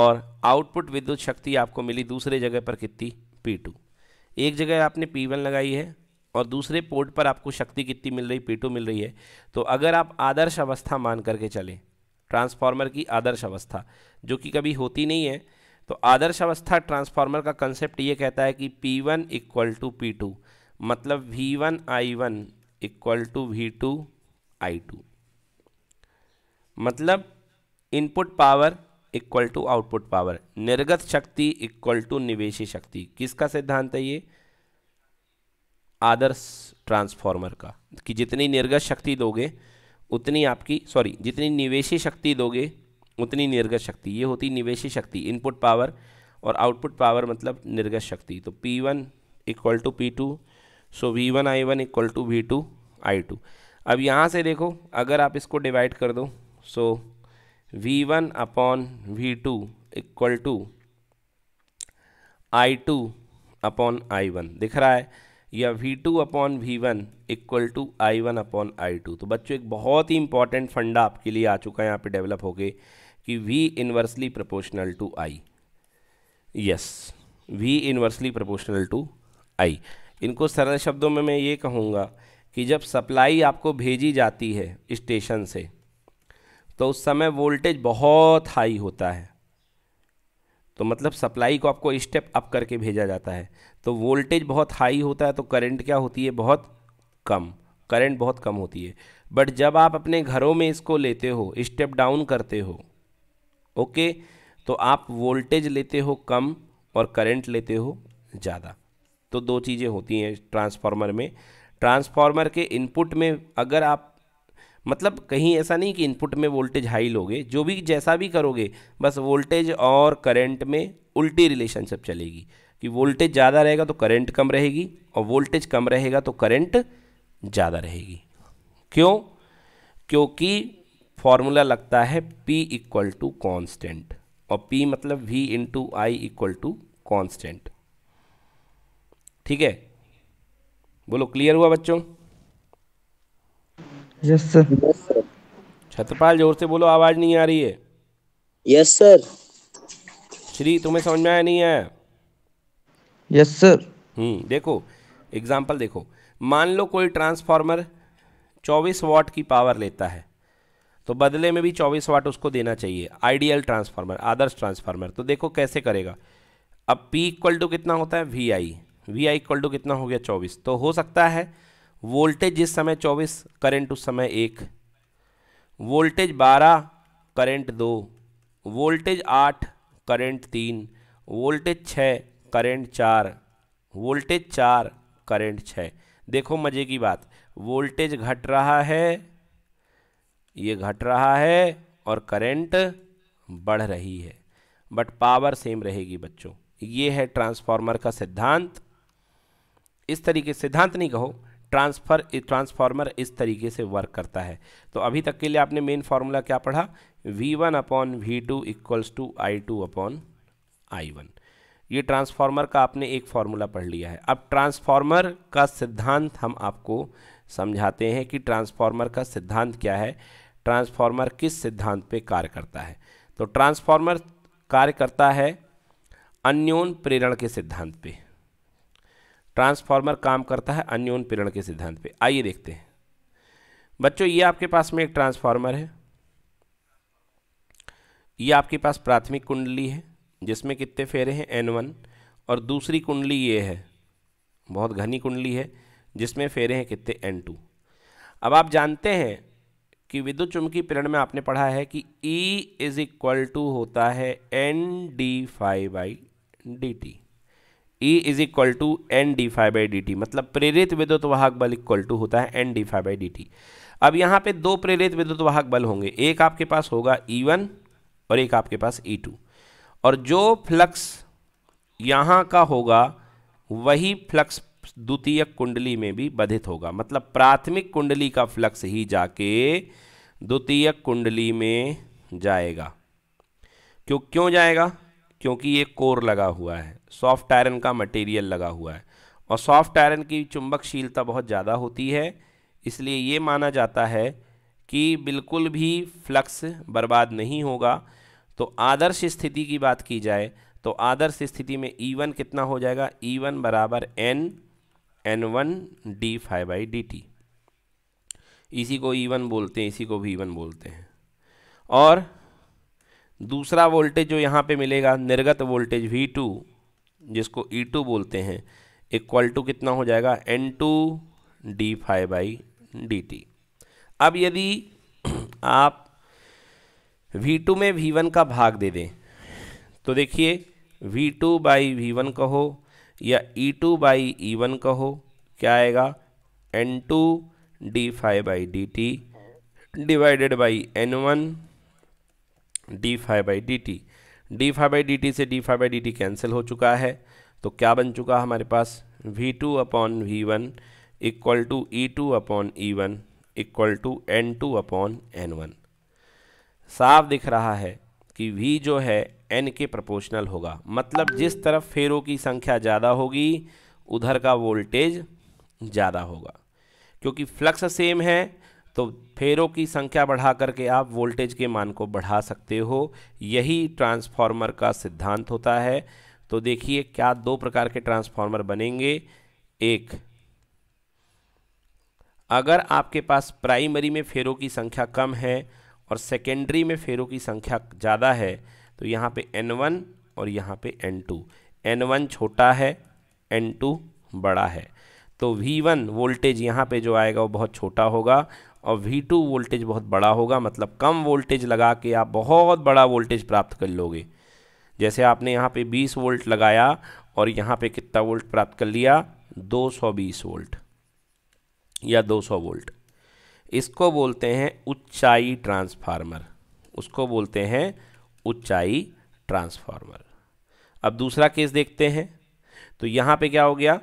और आउटपुट विद्युत शक्ति आपको मिली दूसरे जगह पर कितनी पी टू एक जगह आपने पी वन लगाई है और दूसरे पोर्ट पर आपको शक्ति कितनी मिल रही पी टू मिल रही है तो अगर आप आदर्श अवस्था मान करके चलें ट्रांसफार्मर की आदर्श अवस्था जो कि कभी होती नहीं है तो आदर्श अवस्था ट्रांसफार्मर का कंसेप्ट ये कहता है कि P one equal to P मतलब V1 I1 equal to V two I two मतलब input power equal to output power निर्गत शक्ति इक्वल टू निवेशी शक्ति किसका सिद्धांत है ये आदर्श ट्रांसफार्मर का कि जितनी निर्गत शक्ति दोगे उतनी आपकी सॉरी जितनी निवेशी शक्ति दोगे उतनी निर्गत शक्ति ये होती निवेशी शक्ति इनपुट पावर और आउटपुट पावर मतलब निर्गत शक्ति तो P one equal to P two so V one I one equal to V two I two अब यहाँ से देखो अगर आप इसको डिवाइड कर दो so V one upon V two equal to I two upon I one दिख रहा है या V two upon V one equal to I one upon I two तो बच्चों एक बहुत ही इंपॉर्टेंट फंडा आपके लिए आ चुका है यहाँ पे डेवलप हो गए कि V inversely proportional to I yes V inversely proportional to I इनको सरल शब्दों में मैं ये कहूँगा कि जब सप्लाई आपको भेजी जाती है स्टेशन से तो उस समय वोल्टेज बहुत हाई होता है तो मतलब सप्लाई को आपको स्टेप अप करके भेजा जाता है तो वोल्टेज बहुत हाई होता है तो करंट क्या होती है बहुत कम करंट बहुत कम होती है बट जब आप अपने घरों में इसको लेते हो स्टेप डाउन करते हो ओके तो आप वोल्टेज लेते हो कम और करंट लेते हो ज़्यादा तो दो चीज़ें होती हैं ट्रांसफार्मर में ट्रांसफार्मर के इनपुट में अगर आप मतलब कहीं ऐसा नहीं कि इनपुट में वोल्टेज हाई लोगे जो भी जैसा भी करोगे बस वोल्टेज और करंट में उल्टी रिलेशनशिप चलेगी कि वोल्टेज ज़्यादा रहेगा तो करंट कम रहेगी और वोल्टेज कम रहेगा तो करंट ज़्यादा रहेगी क्यों क्योंकि फॉर्मूला लगता है P इक्वल टू कॉन्स्टेंट और P मतलब V into I equal to constant ठीक है बोलो क्लियर हुआ बच्चों यस सर छतपाल जोर से बोलो आवाज नहीं आ रही है यस सर श्री तुम्हें समझ में आया नहीं आया यस सर हम्म देखो एग्जाम्पल देखो मान लो कोई ट्रांसफार्मर 24 वाट की पावर लेता है तो बदले में भी 24 वाट उसको देना चाहिए आइडियल ट्रांसफार्मर आदर्श ट्रांसफार्मर तो देखो कैसे करेगा अब पी इक्वल टू कितना होता है V I V I equal to कितना हो गया चौबीस तो हो सकता है वोल्टेज जिस समय चौबीस करंट उस समय एक वोल्टेज बारह करंट दो वोल्टेज आठ करंट तीन वोल्टेज छः करंट चार वोल्टेज चार करंट छः देखो मज़े की बात वोल्टेज घट रहा है ये घट रहा है और करंट बढ़ रही है बट पावर सेम रहेगी बच्चों ये है ट्रांसफार्मर का सिद्धांत इस तरीके सिद्धांत नहीं कहो ट्रांसफर ट्रांसफार्मर इस तरीके से वर्क करता है तो अभी तक के लिए आपने मेन फार्मूला क्या पढ़ा V1 one upon V two equals to I two upon I one ये ट्रांसफार्मर का आपने एक फार्मूला पढ़ लिया है अब ट्रांसफार्मर का सिद्धांत हम आपको समझाते हैं कि ट्रांसफार्मर का सिद्धांत क्या है ट्रांसफार्मर किस सिद्धांत पे कार्य करता है तो ट्रांसफार्मर कार्य करता है अन्योन प्रेरण के सिद्धांत पर ट्रांसफार्मर काम करता है अन्योन प्रेरण के सिद्धांत पे आइए देखते हैं बच्चों ये आपके पास में एक ट्रांसफार्मर है ये आपके पास प्राथमिक कुंडली है जिसमें कितने फेरे हैं एन वन और दूसरी कुंडली ये है बहुत घनी कुंडली है जिसमें फेरे हैं कितने एन टू अब आप जानते हैं कि विद्युत चुंबकीय प्रेरण में आपने पढ़ा है कि E इज इक्वल टू होता है N D phi by D T E is equal to N D phi by D T मतलब प्रेरित विद्युत वाहक बल इक्वल टू होता है N D phi by D T अब यहाँ पे दो प्रेरित विद्युत वाहक बल होंगे एक आपके पास होगा ई e वन और एक आपके पास ई e टू और जो फ्लक्स यहाँ का होगा वही फ्लक्स द्वितीय कुंडली में भी बाधित होगा मतलब प्राथमिक कुंडली का फ्लक्स ही जाके द्वितीय कुंडली में जाएगा क्यों क्यों जाएगा क्योंकि ये कोर लगा हुआ है सॉफ्ट आयरन का मटेरियल लगा हुआ है और सॉफ्ट आयरन की चुंबकशीलता बहुत ज़्यादा होती है इसलिए ये माना जाता है कि बिल्कुल भी फ्लक्स बर्बाद नहीं होगा तो आदर्श स्थिति की बात की जाए तो आदर्श स्थिति में वन e कितना हो जाएगा वन e बराबर N N one D phi by D T इसी को वन e बोलते हैं इसी को भी वन बोलते हैं और दूसरा वोल्टेज जो यहाँ पे मिलेगा निर्गत वोल्टेज वी टू जिसको ई e टू बोलते हैं इक्वल टू कितना हो जाएगा N two D phi by D T अब यदि आप वी टू में वी वन का भाग दे दें तो देखिए V two by V one कहो या E two by E one कहो क्या आएगा N two D phi by D T divided by N one D phi by D T D phi by D T से D phi by D T cancel हो चुका है तो क्या बन चुका हमारे पास V two upon V one equal to E two upon E one equal to N two upon N one साफ दिख रहा है कि v जो है n के प्रोपोर्शनल होगा मतलब जिस तरफ फेरों की संख्या ज़्यादा होगी उधर का वोल्टेज ज़्यादा होगा क्योंकि फ्लक्स सेम है तो फेरों की संख्या बढ़ा करके आप वोल्टेज के मान को बढ़ा सकते हो यही ट्रांसफार्मर का सिद्धांत होता है तो देखिए क्या दो प्रकार के ट्रांसफार्मर बनेंगे एक अगर आपके पास प्राइमरी में फेरों की संख्या कम है और सेकेंडरी में फेरों की संख्या ज़्यादा है तो यहाँ पे N1 और यहाँ पे N2 N1 छोटा है N2 बड़ा है तो V1 वोल्टेज यहाँ पे जो आएगा वो बहुत छोटा होगा और V2 वोल्टेज बहुत बड़ा होगा मतलब कम वोल्टेज लगा के आप बहुत बड़ा वोल्टेज प्राप्त कर लोगे जैसे आपने यहाँ पे 20 वोल्ट लगाया और यहाँ पे कितना वोल्ट प्राप्त कर लिया 220 वोल्ट या 200 वोल्ट इसको बोलते हैं ऊंचाई ट्रांसफार्मर उसको बोलते हैं ऊंचाई ट्रांसफार्मर अब दूसरा केस देखते हैं तो यहाँ पे क्या हो गया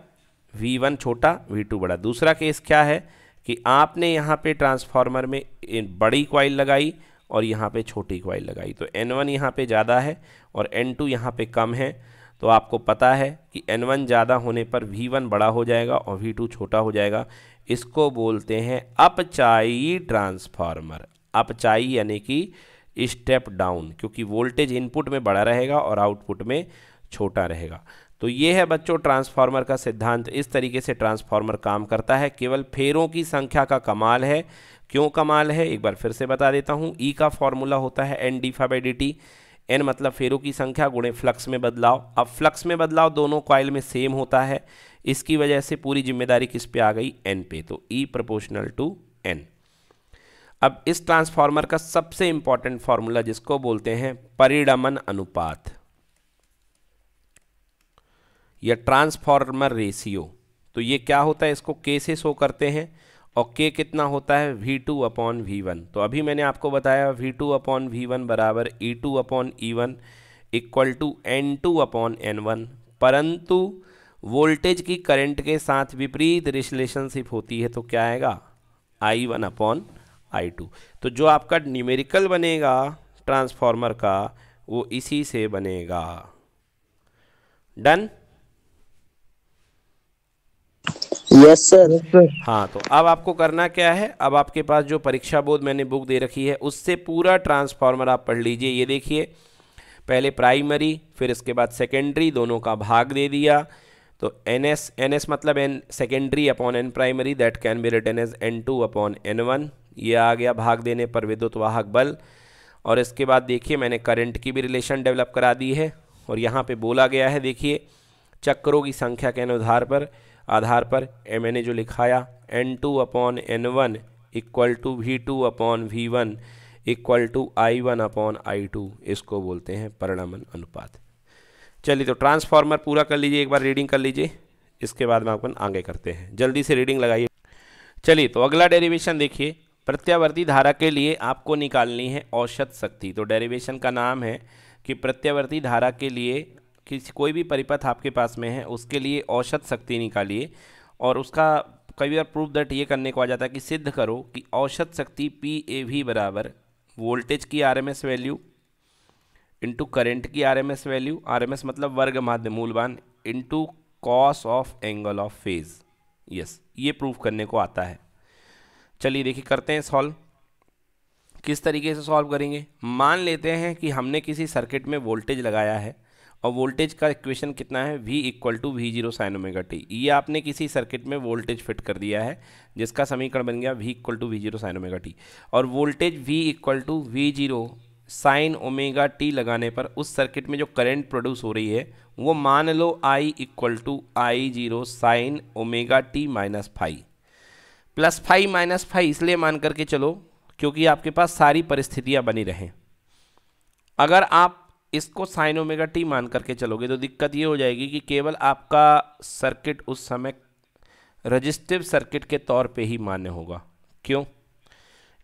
V1 छोटा V2 बड़ा दूसरा केस क्या है कि आपने यहाँ पे ट्रांसफार्मर में बड़ी क्वाइल लगाई और यहाँ पे छोटी क्वाइल लगाई तो एन वन यहाँ पर ज़्यादा है और एन टू यहाँ पर कम है तो आपको पता है कि एन वन ज़्यादा होने पर वी वन बड़ा हो जाएगा और वी टू छोटा हो जाएगा इसको बोलते हैं अपचाई ट्रांसफार्मर अपचाई यानी कि स्टेप डाउन क्योंकि वोल्टेज इनपुट में बड़ा रहेगा और आउटपुट में छोटा रहेगा तो ये है बच्चों ट्रांसफार्मर का सिद्धांत इस तरीके से ट्रांसफार्मर काम करता है केवल फेरों की संख्या का कमाल है क्यों कमाल है एक बार फिर से बता देता हूँ ई e का फॉर्मूला होता है N D phi D T N मतलब फेरों की संख्या गुणे फ्लक्स में बदलाव अब फ्लक्स में बदलाव दोनों कॉयल में सेम होता है इसकी वजह से पूरी जिम्मेदारी किस पे आ गई एन पे तो ई प्रपोर्शनल टू एन अब इस ट्रांसफार्मर का सबसे इंपॉर्टेंट फार्मूला जिसको बोलते हैं परिणमन अनुपात या ट्रांसफॉर्मर रेशियो तो ये क्या होता है इसको के से शो करते हैं और के कितना होता है V two upon V one तो अभी मैंने आपको बताया V two upon V one बराबर E two upon E one equal to N two upon N one परंतु वोल्टेज की करंट के साथ विपरीत रिश्लेशनशिप होती है तो क्या आएगा I one upon I two तो जो आपका न्यूमेरिकल बनेगा ट्रांसफार्मर का वो इसी से बनेगा डन यस सर हाँ तो अब आपको करना क्या है अब आपके पास जो परीक्षा बोध मैंने बुक दे रखी है उससे पूरा ट्रांसफार्मर आप पढ़ लीजिए ये देखिए पहले प्राइमरी फिर इसके बाद सेकेंडरी दोनों का भाग दे दिया तो एन एस एन एस मतलब N secondary upon N primary that can be written as N two upon N one ये आ गया भाग देने पर विद्युत वाहक बल और इसके बाद देखिए मैंने करंट की भी रिलेशन डेवलप करा दी है और यहाँ पे बोला गया है देखिए चक्रों की संख्या के अनुसार पर आधार पर एम एन जो लिखाया N two upon N one equal to V two upon V one equal to I one upon I two इसको बोलते हैं परिणामन अनुपात चलिए तो ट्रांसफार्मर पूरा कर लीजिए एक बार रीडिंग कर लीजिए इसके बाद में अपन आगे करते हैं जल्दी से रीडिंग लगाइए चलिए तो अगला डेरिवेशन देखिए प्रत्यावर्ती धारा के लिए आपको निकालनी है औसत शक्ति तो डेरिवेशन का नाम है कि प्रत्यावर्ती धारा के लिए किसी कोई भी परिपथ आपके पास में है उसके लिए औसत शक्ति निकालिए और उसका कई बार प्रूफ दैट ये करने को आ जाता है कि सिद्ध करो कि औसत शक्ति पी ए वी बराबर वोल्टेज की R M S value into current की R M S value R M S मतलब वर्ग माध्य मूलवान into cos of angle of phase yes ये प्रूफ करने को आता है चलिए देखिए करते हैं सॉल्व किस तरीके से सॉल्व करेंगे मान लेते हैं कि हमने किसी सर्किट में वोल्टेज लगाया है और वोल्टेज का इक्वेशन कितना है V equal to V zero sine omega T ये आपने किसी सर्किट में वोल्टेज फिट कर दिया है जिसका समीकरण बन गया V equal to V zero sine omega T और voltage V equal to V zero sine omega T लगाने पर उस सर्किट में जो करंट प्रोड्यूस हो रही है वो मान लो I equal to I zero sine omega T minus phi plus phi minus phi इसलिए मान करके चलो क्योंकि आपके पास सारी परिस्थितियाँ बनी रहें अगर आप इसको साइन ओमेगा टी मान करके चलोगे तो दिक्कत ये हो जाएगी कि केवल आपका सर्किट उस समय रजिस्टिव सर्किट के तौर पे ही मान्य होगा क्यों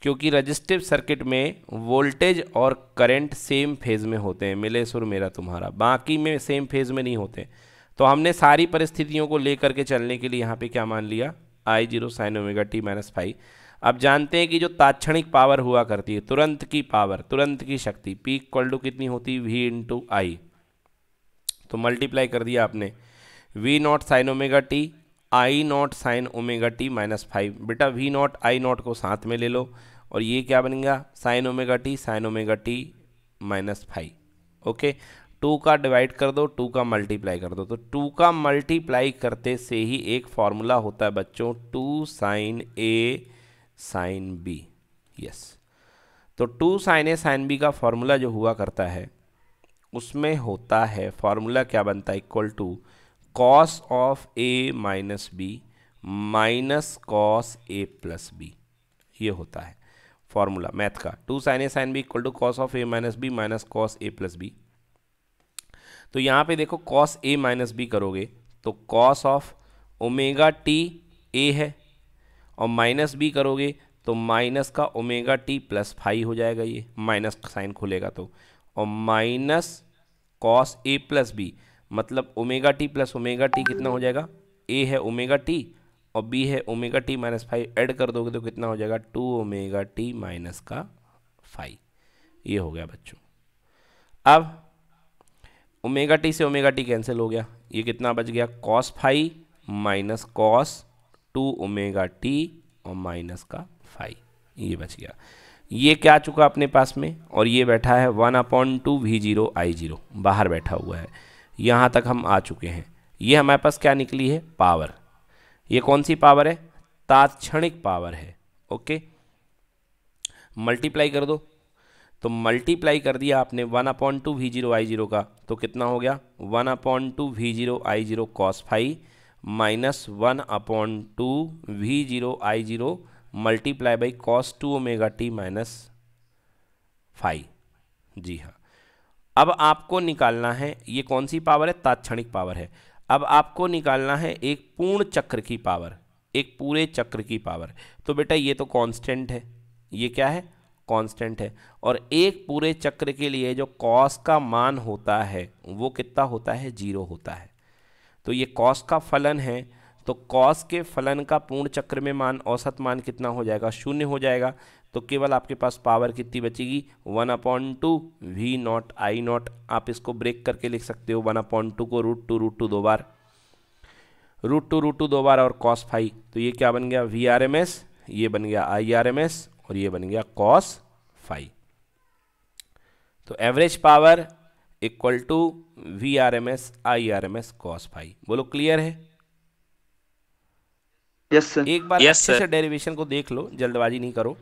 क्योंकि रजिस्टिव सर्किट में वोल्टेज और करंट सेम फेज़ में होते हैं मिले सुर मेरा तुम्हारा बाकी में सेम फेज़ में नहीं होते तो हमने सारी परिस्थितियों को लेकर के चलने के लिए यहाँ पे क्या मान लिया I zero sine omega T minus five अब जानते हैं कि जो ताक्षणिक पावर हुआ करती है तुरंत की पावर तुरंत की शक्ति पी इक्वल टू कितनी होती है वी इंटू आई तो मल्टीप्लाई कर दिया आपने V not sine omega T I not sine omega T minus five बेटा वी नॉट आई नॉट को साथ में ले लो और ये क्या बनेगा sine omega T sine omega T minus five okay two का डिवाइड कर दो टू का मल्टीप्लाई कर दो तो टू का मल्टीप्लाई करते से ही एक फॉर्मूला होता है बच्चों two sine A sine B yes तो two sine A sine B का फॉर्मूला जो हुआ करता है उसमें होता है फॉर्मूला क्या बनता है equal to cos of A minus B minus cos A plus B ये होता है फॉर्मूला मैथ का two sine A sine B equal to cos of A minus B minus cos A plus B तो यहाँ पे देखो cos A minus B करोगे तो cos of omega T A है और माइनस बी करोगे तो माइनस का ओमेगा टी प्लस फाइव हो जाएगा ये माइनस साइन खुलेगा तो और minus cos A plus B मतलब omega T plus omega T कितना हो जाएगा ए है ओमेगा टी और बी है omega T minus five add कर दोगे तो कितना हो जाएगा टू ओमेगा टी माइनस का फाइव ये हो गया बच्चों अब ओमेगा टी से ओमेगा टी कैंसिल हो गया ये कितना बच गया cos five minus cos two omega T और माइनस का फाइव ये बच गया ये क्या आ चुका अपने पास में और ये बैठा है one upon two V zero I zero बाहर बैठा हुआ है यहाँ तक हम आ चुके हैं ये हमारे पास क्या निकली है पावर ये कौन सी पावर है तात्क्षणिक पावर है ओके मल्टीप्लाई कर दो तो मल्टीप्लाई कर दिया आपने one upon two V zero I zero का तो कितना हो गया one upon two V zero I zero cos five minus one upon two V zero I zero multiply by cos two omega T minus five जी हाँ अब आपको निकालना है ये कौन सी पावर है तात्क्षणिक पावर है अब आपको निकालना है एक पूर्ण चक्र की पावर एक पूरे चक्र की पावर तो बेटा ये तो कांस्टेंट है ये क्या है कांस्टेंट है और एक पूरे चक्र के लिए जो कॉस का मान होता है वो कितना होता है जीरो होता है तो ये कॉस का फलन है तो कॉस के फलन का पूर्ण चक्र में मान औसत मान कितना हो जाएगा शून्य हो जाएगा तो केवल आपके पास पावर कितनी बचेगी one upon two V naught I naught आप इसको ब्रेक करके लिख सकते हो वन अपॉइंट टू को रूट टू रूट टू दो बार रूट टू रूट टू दो बार और कॉस फाइव तो ये क्या बन गया वी आर एम एस ये बन गया आई आर एम एस और ये बन गया कॉस फाइव तो average power equal to V R M S I R M S cos five बोलो क्लियर है यस yes, sir. एक बार yes, अच्छे से डेरिवेशन को देख लो जल्दबाजी नहीं करो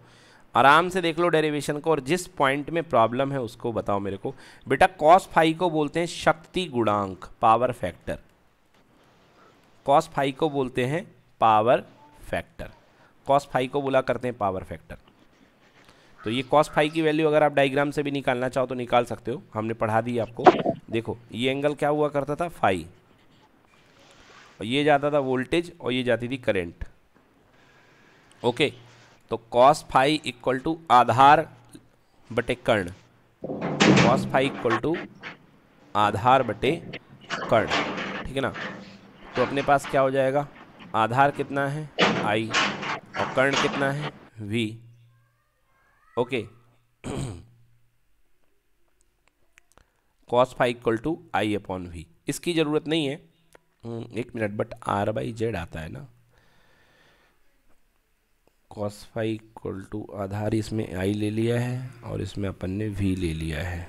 आराम से देख लो डेरिवेशन को और जिस पॉइंट में प्रॉब्लम है उसको बताओ मेरे को बेटा कॉस फाइव को बोलते हैं शक्ति गुणांक पावर फैक्टर कॉस फाइव को बोलते हैं पावर फैक्टर कॉस फाइव को बोला करते हैं पावर फैक्टर तो ये कॉस फाइव की वैल्यू अगर आप डाइग्राम से भी निकालना चाहो तो निकाल सकते हो हमने पढ़ा दी आपको देखो ये एंगल क्या हुआ करता था फाइव और ये जाता था वोल्टेज और ये जाती थी करेंट ओके तो कॉस फाइव इक्वल टू आधार बटे कर्ण कॉस फाइव इक्वल टू आधार बटे कर्ण ठीक है ना तो अपने पास क्या हो जाएगा आधार कितना है आई और कर्ण कितना है V okay cos five equal to I upon V इसकी ज़रूरत नहीं है हम्म, एक minute but R by Z आता है ना कॉस फाइव इक्वल टू आधार इसमें आई ले लिया है और इसमें अपन ने वी ले लिया है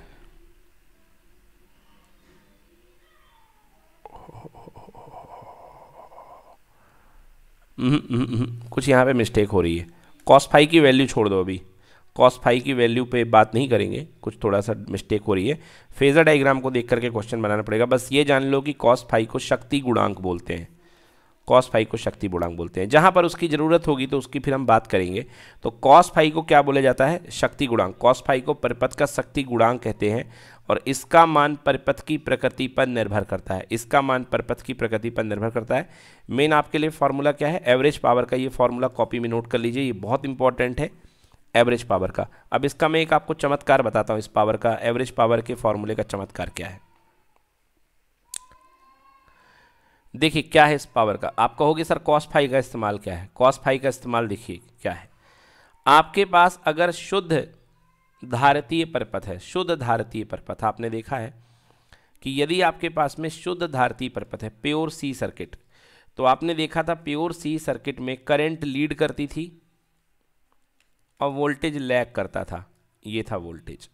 हम्म, हम्म, कुछ यहाँ पे मिस्टेक हो रही है कॉस फाइव की वैल्यू छोड़ दो अभी कॉस फाइव की वैल्यू पे बात नहीं करेंगे कुछ थोड़ा सा मिस्टेक हो रही है फेज़र डायग्राम को देख करके क्वेश्चन बनाना पड़ेगा बस ये जान लो कि कॉस फाइव को शक्ति गुणांक बोलते हैं कॉस फाइव को शक्ति गुणांक बोलते हैं जहाँ पर उसकी ज़रूरत होगी तो उसकी फिर हम बात करेंगे तो कॉस फाइव को क्या बोला जाता है शक्ति गुणांक कॉस फाइव को परिपथ का शक्ति गुणांक कहते हैं और इसका मान परिपथ की प्रकृति पर निर्भर करता है इसका मान परिपथ की प्रकृति पर निर्भर करता है मेन आपके लिए फार्मूला क्या है एवरेज पावर का ये फार्मूला कॉपी में नोट कर लीजिए ये बहुत इंपॉर्टेंट है एवरेज पावर का अब इसका मैं एक आपको चमत्कार बताता हूँ इस पावर का एवरेज पावर के फॉर्मूले का चमत्कार क्या है देखिए क्या है इस पावर का आप कहोगे सर कॉस का इस्तेमाल क्या है कॉस का इस्तेमाल देखिए क्या है आपके पास अगर शुद्ध धारतीय परपथ है शुद्ध धारतीय परपथ आपने देखा है कि यदि आपके पास में शुद्ध धारतीय परपथ है प्योर सी सर्किट तो आपने देखा था प्योर सी सर्किट में करंट लीड करती थी और वोल्टेज लैग करता था ये था वोल्टेज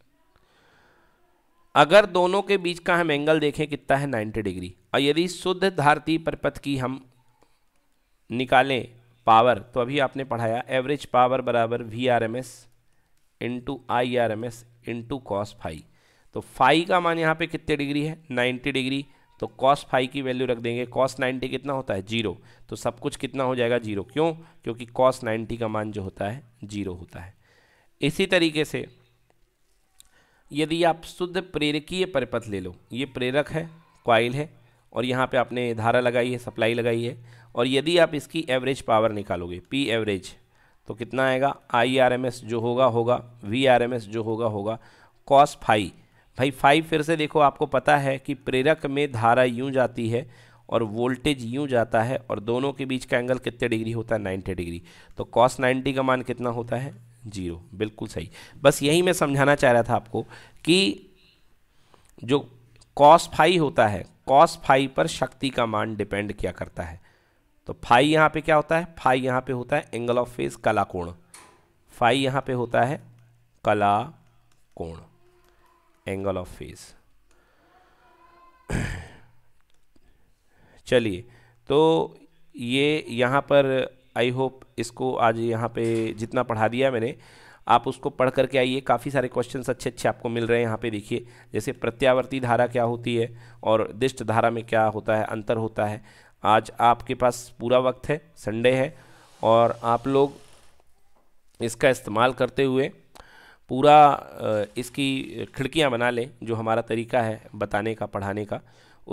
अगर दोनों के बीच का हम एंगल देखें कितना है 90 डिग्री और यदि शुद्ध धारती परपथ की हम निकालें पावर तो अभी आपने पढ़ाया एवरेज पावर बराबर V R M S into I R M S into cos phi तो फाई का मान यहाँ पे कितने डिग्री है 90 डिग्री तो कॉस फाइव की वैल्यू रख देंगे कॉस 90 कितना होता है जीरो तो सब कुछ कितना हो जाएगा जीरो क्यों क्योंकि कॉस 90 का मान जो होता है जीरो होता है इसी तरीके से यदि आप शुद्ध प्रेरकीय परिपथ ले लो ये प्रेरक है क्वाइल है और यहाँ पे आपने धारा लगाई है सप्लाई लगाई है और यदि आप इसकी एवरेज पावर निकालोगे पी एवरेज तो कितना आएगा आई आर एम एस जो होगा होगा वी आर एम एस जो होगा होगा कॉस फाइव भाई फाइव फिर से देखो आपको पता है कि प्रेरक में धारा यूँ जाती है और वोल्टेज यूँ जाता है और दोनों के बीच का एंगल कितने डिग्री होता है नाइन्टी डिग्री तो कॉस नाइन्टी का मान कितना होता है जीरो बिल्कुल सही बस यही मैं समझाना चाह रहा था आपको कि जो कॉस फाई होता है कॉस फाई पर शक्ति का मान डिपेंड किया करता है तो फाई यहाँ पे क्या होता है फाई यहाँ पे होता है एंगल ऑफ फेज कला कोण फाई यहाँ पे होता है कला कोण एंगल ऑफ फेस चलिए तो ये यहाँ पर आई होप इसको आज यहाँ पे जितना पढ़ा दिया मैंने आप उसको पढ़ करके आइए काफ़ी सारे क्वेश्चंस अच्छे अच्छे आपको मिल रहे हैं यहाँ पे देखिए जैसे प्रत्यावर्ती धारा क्या होती है और दिष्ट धारा में क्या होता है अंतर होता है आज आपके पास पूरा वक्त है संडे है और आप लोग इसका इस्तेमाल करते हुए पूरा इसकी खिड़कियाँ बना लें जो हमारा तरीका है बताने का पढ़ाने का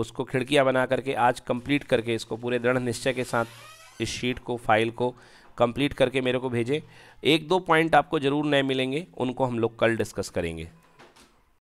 उसको खिड़कियाँ बना करके आज कंप्लीट करके इसको पूरे दृढ़ निश्चय के साथ इस शीट को फाइल को कंप्लीट करके मेरे को भेजें एक दो पॉइंट आपको ज़रूर नए मिलेंगे उनको हम लोग कल डिस्कस करेंगे